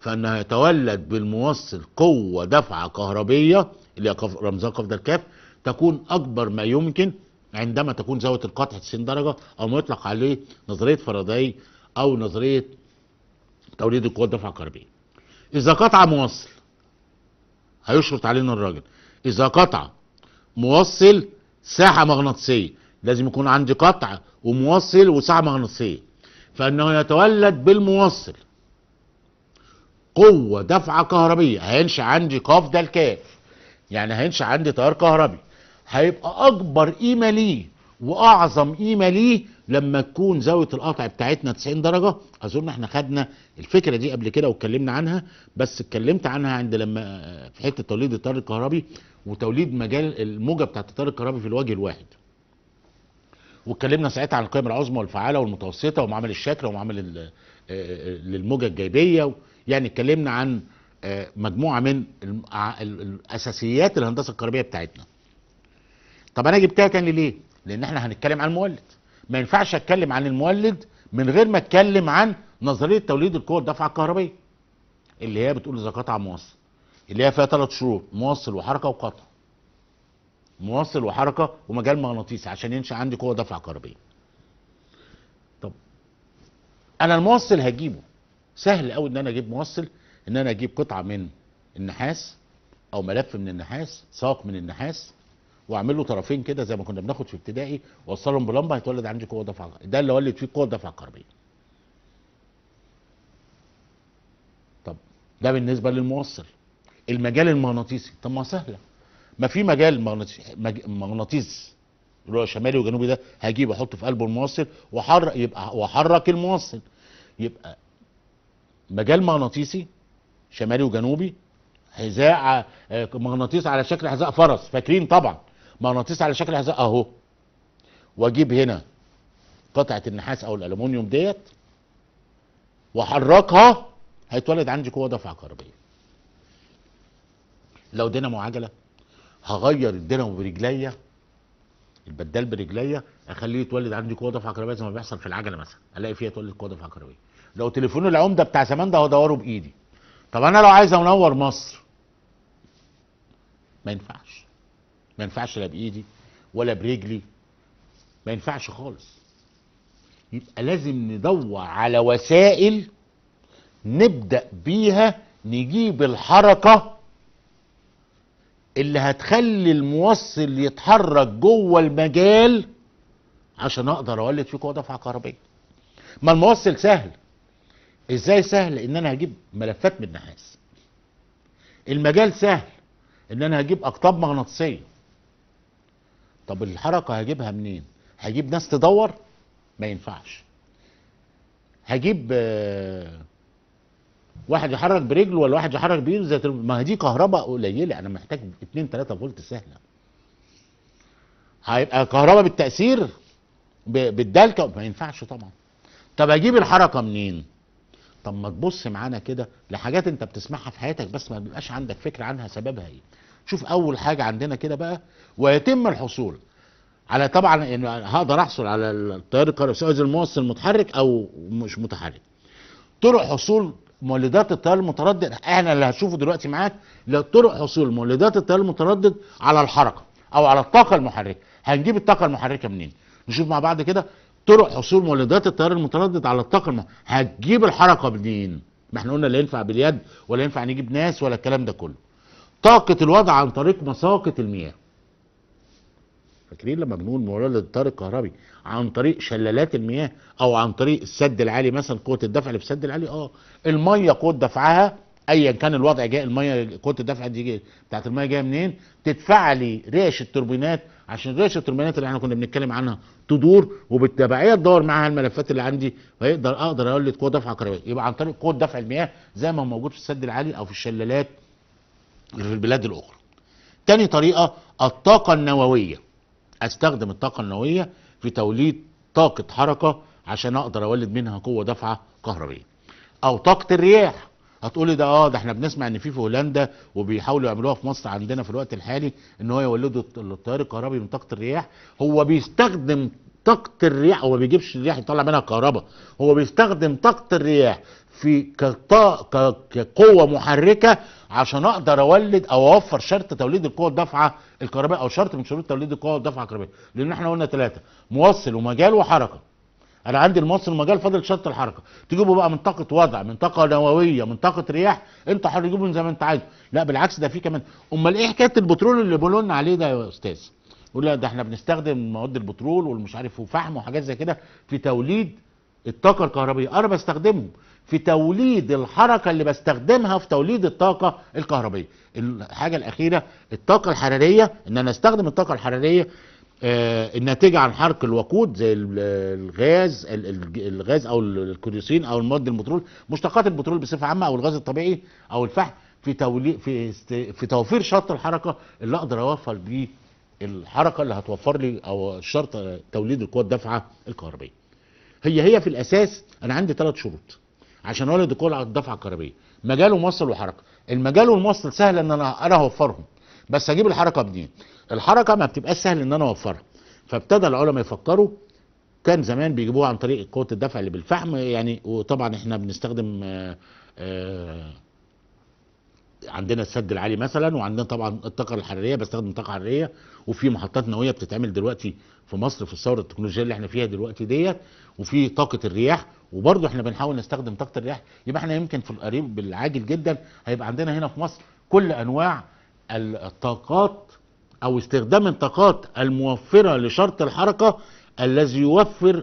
فانها يتولد بالموصل قوه دفعه كهربيه اللي هي رمزها قف الكاف تكون اكبر ما يمكن عندما تكون زاويه القطع 90 درجه او ما يطلق عليه نظريه فاراداي او نظريه توليد القوه الدفعه الكهربيه اذا قطع موصل هيشرط علينا الراجل إذا قطع موصل ساحة مغناطيسية لازم يكون عندي قطع وموصل وساحة مغناطيسية فإنه يتولد بالموصل قوة دفعة كهربية هينشأ عندي قاف ده الكاف يعني هينشأ عندي تيار كهربي هيبقى أكبر قيمة ليه واعظم قيمه ليه لما تكون زاويه القطع بتاعتنا 90 درجه اظن احنا خدنا الفكره دي قبل كده واتكلمنا عنها بس اتكلمت عنها عند لما في حته توليد التيار الكهربي وتوليد مجال الموجه بتاعت التيار الكهربي في الوجه الواحد واتكلمنا ساعتها عن القيم العظمى والفعاله والمتوسطه ومعامل الشاكره ومعامل آه، آه، للموجه الجيبيه يعني اتكلمنا عن آه، مجموعه من الاساسيات الهندسه الكهربيه بتاعتنا طب انا جبتها تاني ليه لان احنا هنتكلم عن المولد ما ينفعش اتكلم عن المولد من غير ما اتكلم عن نظريه توليد القوه الدفعه الكهربيه اللي هي بتقول اذا قطع موصل اللي هي فيها ثلاث شروط موصل وحركه وقطع موصل وحركه ومجال مغناطيسي عشان ينشا عندي قوه دفعه كهربيه طب انا الموصل هجيبه سهل قوي ان انا اجيب موصل ان انا اجيب قطعه من النحاس او ملف من النحاس ساق من النحاس واعمل له طرفين كده زي ما كنا بناخد في ابتدائي وصلهم بلمبه هيتولد عندي قوه دفع ده اللي ولد فيه قوه دفع قربيه. طب ده بالنسبه للموصل. المجال المغناطيسي طب ما سهله. ما في مجال مغناطيسي مغناطيس اللي هو شمالي وجنوبي ده هجيب احطه في قلبه الموصل وحرك يبقى واحرك الموصل يبقى مجال مغناطيسي شمالي وجنوبي حذاء آه، مغناطيس على شكل حذاء فرس فاكرين طبعا مغناطيس على شكل حذاء اهو واجيب هنا قطعه النحاس او الالومنيوم ديت واحركها هيتولد عندي قوه دفع كهربيه لو دينامو عجله هغير الدينامو برجليا البدال برجليا اخليه يتولد عندي قوه دفع كهربيه زي ما بيحصل في العجله مثلا الاقي فيها تولد قوه دفع كهربيه لو تليفون العمده بتاع زمان ده هدوره بايدي طب انا لو عايز انور مصر ما ينفعش ما ينفعش لا بايدي ولا برجلي ما ينفعش خالص يبقى لازم ندور على وسائل نبدا بيها نجيب الحركه اللي هتخلي الموصل يتحرك جوه المجال عشان اقدر اولد فيه قوه دفعه كهربائيه ما الموصل سهل ازاي سهل ان انا هجيب ملفات من نحاس المجال سهل ان انا هجيب اقطاب مغناطيسيه طب الحركه هجيبها منين هجيب ناس تدور ما ينفعش هجيب آه، واحد يحرك برجله ولا واحد يحرك بايده زي ما دي كهرباء قليله انا محتاج 2 3 فولت سهله هيبقى كهرباء بالتاثير بالدلكه ما ينفعش طبعا طب اجيب الحركه منين طب ما تبص معانا كده لحاجات انت بتسمعها في حياتك بس ما بيبقاش عندك فكره عنها سببها ايه شوف اول حاجه عندنا كده بقى ويتم الحصول على طبعا ان هقدر احصل على التيار الكهربائي سواء الموصل المتحرك او مش متحرك طرق حصول مولدات التيار المتردد احنا اللي هنشوفه دلوقتي معاك لطرق حصول مولدات التيار المتردد على الحركه او على الطاقه المحركه هنجيب الطاقه المحركه منين نشوف مع بعض كده طرق حصول مولدات التيار المتردد على الطاقه المحركة. هتجيب الحركه منين ما احنا قلنا لا ينفع باليد ولا ينفع نجيب ناس ولا الكلام ده كله طاقة الوضع عن طريق مساقط المياه فاكرين لما بنقول مولد طارق كهربي عن طريق شلالات المياه او عن طريق السد العالي مثلا قوه الدفع اللي في السد العالي اه الميه قوه دفعها ايا كان الوضع جاء الميه قوه الدفع دي بتاعت الميه جايه منين لي ريش التوربينات عشان ريش التوربينات اللي احنا كنا بنتكلم عنها تدور وبالتبعيه تدور معاها الملفات اللي عندي فيقدر اقدر اقول لك قوه دفع كهربائيه يبقى عن طريق قوه دفع المياه زي ما هو موجود في السد العالي او في الشلالات في البلاد الاخرى تاني طريقه الطاقه النوويه استخدم الطاقه النوويه في توليد طاقه حركه عشان اقدر اولد منها قوه دفعه كهربيه او طاقه الرياح هتقولي ده اه ده احنا بنسمع ان في في هولندا وبيحاولوا يعملوها في مصر عندنا في الوقت الحالي ان هو يولدوا التيار الكهربي من طاقه الرياح هو بيستخدم طاقه الرياح هو ما بيجيبش الرياح يطلع منها كهرباء هو بيستخدم طاقه الرياح في كقوة محركة عشان اقدر اولد او اوفر شرط توليد القوة الدافعة الكهربائية او شرط من شروط توليد القوة الدافعة الكهربائية لان احنا قلنا ثلاثة موصل ومجال وحركة انا عندي الموصل ومجال فاضل شرط الحركة تجيبه بقى من طاقة وضع من طاقة نووية من طاقة رياح انت حر تجيبه زي ما انت عايز لا بالعكس ده في كمان امال ايه حكاية البترول اللي بيقولوا عليه ده يا استاذ يقول لا ده احنا بنستخدم مواد البترول والمش عارف وفحم وحاجات زي كده في توليد الطاقه الكهربائيه انا بستخدمهم في توليد الحركه اللي بستخدمها في توليد الطاقه الكهربيه الحاجه الاخيره الطاقه الحراريه ان انا استخدم الطاقه الحراريه آه، الناتجه عن حرق الوقود زي الغاز الغاز او الكديسين او المواد البترول مشتقات البترول بصفه عامه او الغاز الطبيعي او الفحم في تولي في في توفير شرط الحركه اللي اقدر اوفر بيه الحركه اللي هتوفر لي او شرط توليد القوه الدافعه الكهربيه. هي هي في الاساس انا عندي ثلاث شروط. عشان اولد كل على الدفعه الكهربائيه مجال وموصل وحركه المجال والموصل سهل ان انا انا اوفرهم بس اجيب الحركه منين الحركه ما بتبقاش سهل ان انا اوفرها فابتدى العلماء يفكروا كان زمان بيجيبوها عن طريق قوه الدفع اللي بالفحم يعني وطبعا احنا بنستخدم آه، آه، عندنا السد العالي مثلا وعندنا طبعا الطاقه الحراريه بستخدم طاقه حراريه وفي محطات نوويه بتتعمل دلوقتي في مصر في الثوره التكنولوجيه اللي احنا فيها دلوقتي ديت وفي طاقه الرياح وبرضه احنا بنحاول نستخدم طاقه الرياح يبقى احنا يمكن في القريب بالعاجل جدا هيبقى عندنا هنا في مصر كل انواع الطاقات او استخدام الطاقات الموفره لشرط الحركه الذي يوفر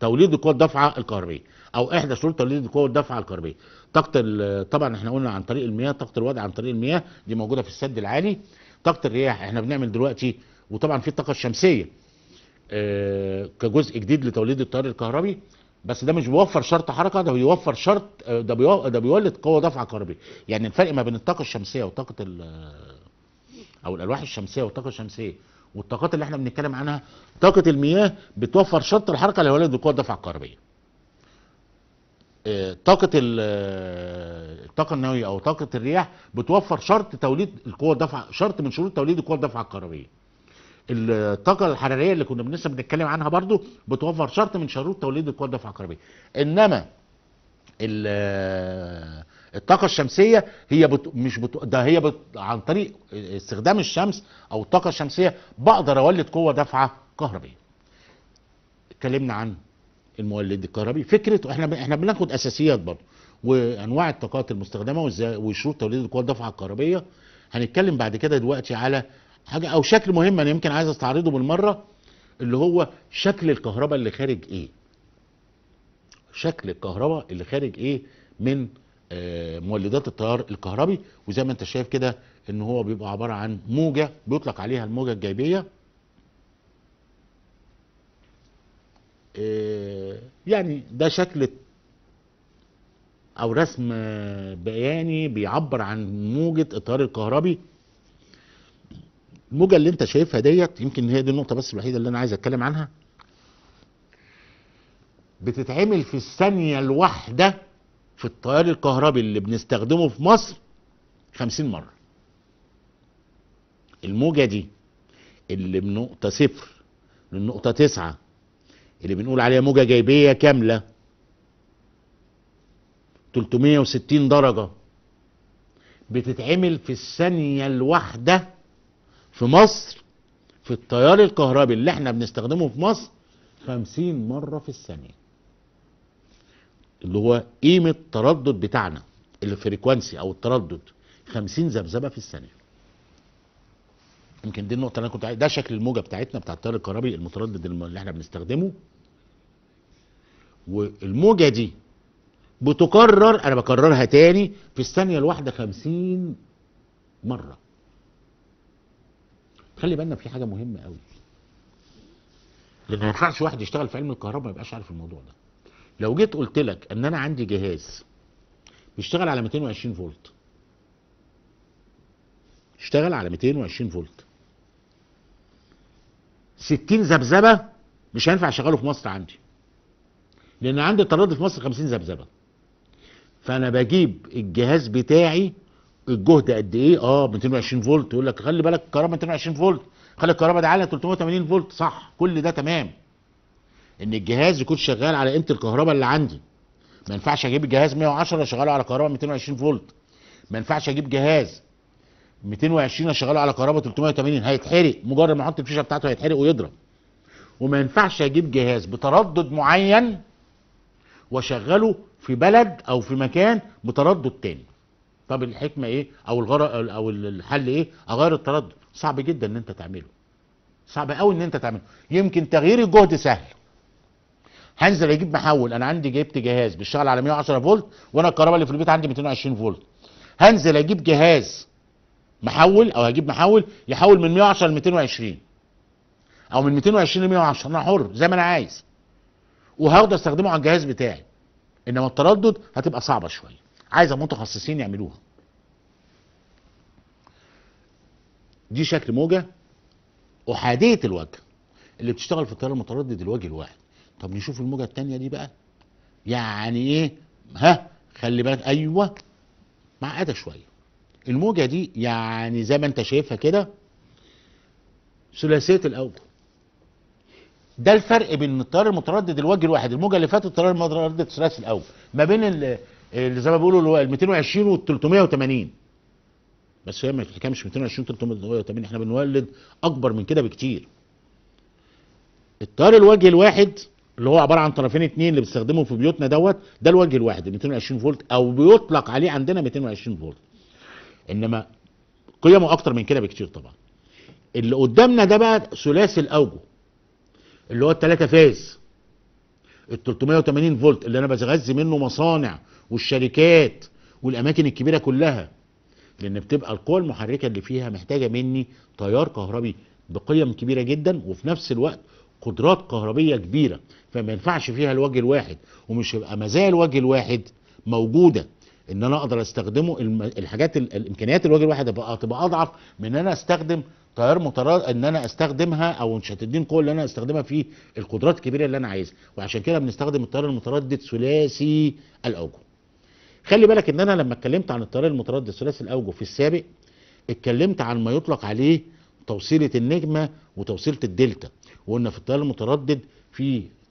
توليد القوه الدافعه الكهربيه او احدى شروط توليد القوه الدافعه الكهربيه طاقه طبعا احنا قلنا عن طريق المياه طاقه الوضع عن طريق المياه دي موجوده في السد العالي طاقه الرياح احنا بنعمل دلوقتي وطبعا في الطاقه الشمسيه كجزء جديد لتوليد التيار الكهربي بس ده مش بيوفر شرط حركه ده بيوفر شرط ده بيو... ده بيولد قوه دفع كهربيه يعني الفرق ما بين الطاقه الشمسيه وطاقه ال... او الالواح الشمسيه والطاقه الشمسيه والطاقات اللي احنا بنتكلم عنها طاقه المياه بتوفر شرط الحركه اللي هيولد قوه الدفعه كهربيه آه، طاقه الطاقه النوويه او طاقه الرياح بتوفر شرط توليد القوه الدفعه شرط من شروط توليد القوه الدفعه الكهربائية. الطاقه الحراريه اللي كنا لسه بنتكلم عنها برضو بتوفر شرط من شروط توليد القوه الدافعه الكهربائيه انما الطاقه الشمسيه هي بت... مش بت... ده هي بت... عن طريق استخدام الشمس او الطاقه الشمسيه بقدر اولد قوه دافعه كهربيه اتكلمنا عن المولد الكهربي فكره احنا احنا بناخد اساسيات برضه وانواع الطاقات المستخدمه وازاي وشروط توليد القوه الدافعه الكهربيه هنتكلم بعد كده دلوقتي على حاجه او شكل مهم انا يمكن عايز استعرضه بالمره اللي هو شكل الكهرباء اللي خارج ايه شكل الكهرباء اللي خارج ايه من آه، مولدات التيار الكهربي وزي ما انت شايف كده ان هو بيبقى عباره عن موجه بيطلق عليها الموجه الجايبيه آه، يعني ده شكل او رسم آه، بياني بيعبر عن موجه التيار الكهربي الموجه اللي انت شايفها ديت يمكن هي دي النقطه بس الوحيده اللي انا عايز اتكلم عنها بتتعمل في الثانيه الواحده في التيار الكهربي اللي بنستخدمه في مصر 50 مره الموجه دي اللي من نقطه صفر للنقطه تسعة اللي بنقول عليها موجه جايبيه كامله 360 درجه بتتعمل في الثانيه الواحده في مصر في التيار الكهربي اللي احنا بنستخدمه في مصر خمسين مرة في الثانية اللي هو قيمة التردد بتاعنا الفريكوانسي او التردد خمسين ذبذبة في الثانية يمكن دي النقطة اللي انا كنت عايز ده شكل الموجة بتاعتنا بتاع التيار الكهربي المتردد اللي احنا بنستخدمه والموجة دي بتكرر انا بكررها تاني في الثانية الواحدة خمسين مرة خلي بالنا في حاجه مهمه قوي لان ما ينفعش واحد يشتغل في علم الكهرباء ما يبقاش عارف الموضوع ده لو جيت قلت لك ان انا عندي جهاز بيشتغل على 220 فولت اشتغل على 220 فولت 60 ذبذبه مش هينفع اشغله في مصر عندي لان عندي تردد في مصر 50 ذبذبه فانا بجيب الجهاز بتاعي الجهد قد ايه اه 220 فولت يقول لك خلي بالك الكهرباء 220 فولت خلي الكهرباء دي عاليه 380 فولت صح كل ده تمام ان الجهاز يكون شغال على قيمه الكهرباء اللي عندي ما ينفعش اجيب جهاز 110 اشغله على كهرباء 220 فولت ما ينفعش اجيب جهاز 220 اشغله على كهرباء 380 هيتحرق مجرد ما احط الفيشه بتاعته هيتحرق ويضرب وما ينفعش اجيب جهاز بتردد معين واشغله في بلد او في مكان بتردد تاني طب الحكمه ايه او الغرض او الحل ايه اغير التردد صعب جدا ان انت تعمله صعب قوي ان انت تعمله يمكن تغيير الجهد سهل هنزل اجيب محول انا عندي جبت جهاز بيشتغل على 110 فولت وانا الكهرباء اللي في البيت عندي 220 فولت هنزل اجيب جهاز محول او هجيب محول يحول من 110 ل 220 او من 220 ل 110 انا حر زي ما انا عايز وهقدر استخدمه على الجهاز بتاعي انما التردد هتبقى صعبه شويه عايزه متخصصين يعملوها دي شكل موجه احاديه الوجه اللي بتشتغل في التيار المتردد الوجه الواحد طب نشوف الموجه الثانيه دي بقى يعني ايه ها خلي بالك ايوه معقده شويه الموجه دي يعني زي ما انت شايفها كده ثلاثيه الاوجه ده الفرق بين التيار المتردد الوجه الواحد الموجه اللي فاتت التيار المتردد ثلاثي الاوجه ما بين اللي زي ما بيقولوا ال 220 وال 380 بس هي ما بتتكلمش 220 380 احنا بنولد اكبر من كده بكتير التيار الوجه الواحد اللي هو عباره عن طرفين اتنين اللي بنستخدمهم في بيوتنا دوت ده الوجه الواحد 220 فولت او بيطلق عليه عندنا 220 فولت انما قيمه اكتر من كده بكتير طبعا اللي قدامنا ده بقى ثلاثي الاوجه اللي هو الثلاثه فاز ال 380 فولت اللي انا بتغذي منه مصانع والشركات والاماكن الكبيره كلها لان بتبقى القوى المحركه اللي فيها محتاجه مني تيار كهربي بقيم كبيره جدا وفي نفس الوقت قدرات كهربيه كبيره فما ينفعش فيها الوجه الواحد ومش هيبقى مزايا الوجه الواحد موجوده ان انا اقدر استخدمه الحاجات الامكانيات الوجه الواحد هتبقى تبقى اضعف من ان انا استخدم تيار متراد ان انا استخدمها او مش هتديني القوه اللي انا استخدمها في القدرات الكبيره اللي انا عايزها وعشان كده بنستخدم التيار المتردد ثلاثي الاوجه خلي بالك ان انا لما اتكلمت عن الطيار المتردد ثلاثي الاوجه في السابق اتكلمت عن ما يطلق عليه توصيله النجمه وتوصيله الدلتا وقلنا في الطيار المتردد في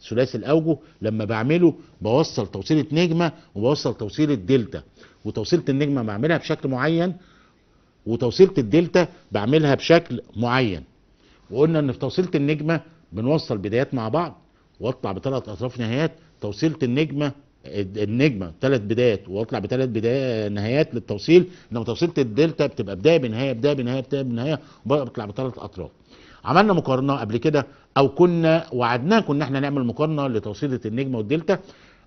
ثلاثي الاوجه لما بعمله بوصل توصيله نجمه وبوصل توصيله دلتا وتوصيله النجمه بعملها بشكل معين وتوصيله الدلتا بعملها بشكل معين وقلنا ان في توصيله النجمه بنوصل بدايات مع بعض واطلع بثلاث اطراف نهايات توصيله النجمه النجمه ثلاث بدايات واطلع بثلاث بدايات نهايات للتوصيل انما توصيله الدلتا بتبقى بدايه بنهايه بدايه بنهايه بدايه بنهايه وبطلع بثلاث اطراف عملنا مقارنه قبل كده او كنا وعدناكم ان احنا نعمل مقارنه لتوصيله النجمه والدلتا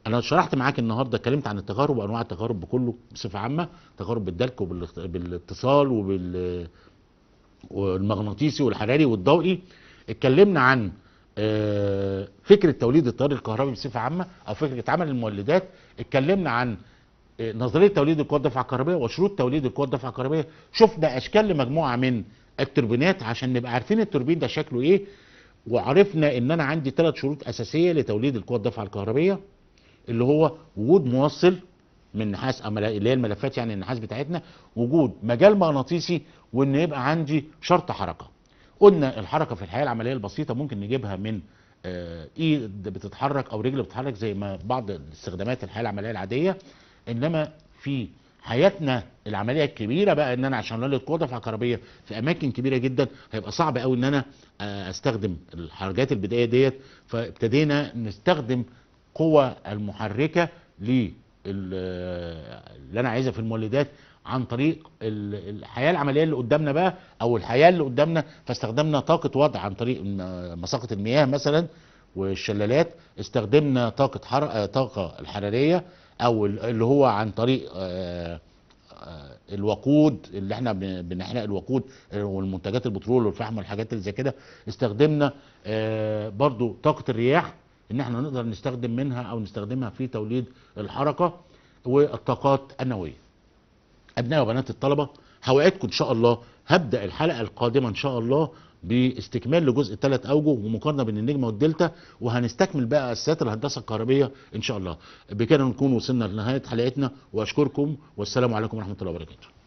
انا شرحت معاك النهارده اتكلمت عن التجارب وانواع التجارب بكله بصفه عامه تجارب بالدلك وبالاتصال وبال والمغناطيسي والحراري والضوئي اتكلمنا عن آه، فكره توليد التيار الكهربي بصفه عامه او فكره عمل المولدات اتكلمنا عن آه، نظريه توليد القوى الدافعه الكهربائيه وشروط توليد القوى الدافعه الكهربائيه شفنا اشكال لمجموعه من التوربينات عشان نبقى عارفين التوربين ده شكله ايه وعرفنا ان انا عندي ثلاث شروط اساسيه لتوليد القوى الدافعه الكهربائيه اللي هو وجود موصل من نحاس اللي هي الملفات يعني النحاس بتاعتنا وجود مجال مغناطيسي وان يبقى عندي شرط حركه قلنا الحركه في الحياه العمليه البسيطه ممكن نجيبها من آه، ايد بتتحرك او رجل بتتحرك زي ما بعض استخدامات الحياه العمليه العاديه انما في حياتنا العمليه الكبيره بقى ان انا عشان لقيت قوه دفع كهربيه في اماكن كبيره جدا هيبقى صعب قوي ان انا آه، استخدم الحركات البدائيه ديت فابتدينا نستخدم قوى المحركه لل آه، اللي انا عايزها في المولدات عن طريق الحياه العمليه اللي قدامنا بقى او الحياه اللي قدامنا فاستخدمنا طاقه وضع عن طريق مساقه المياه مثلا والشلالات استخدمنا طاقه حر... آه، طاقه الحراريه او اللي هو عن طريق آه، آه، الوقود اللي احنا بنحرق الوقود والمنتجات البترول والفحم والحاجات اللي زي كده استخدمنا برضو طاقه الرياح ان احنا نقدر نستخدم منها او نستخدمها في توليد الحركه والطاقات النوويه ابناء وبنات الطلبه هوعدكم ان شاء الله هبدا الحلقه القادمه ان شاء الله باستكمال لجزء الثلاث اوجه ومقارنه بين النجمه والدلتا وهنستكمل بقى اساسيات الهندسه الكهربيه ان شاء الله بكده نكون وصلنا لنهايه حلقتنا واشكركم والسلام عليكم ورحمه الله وبركاته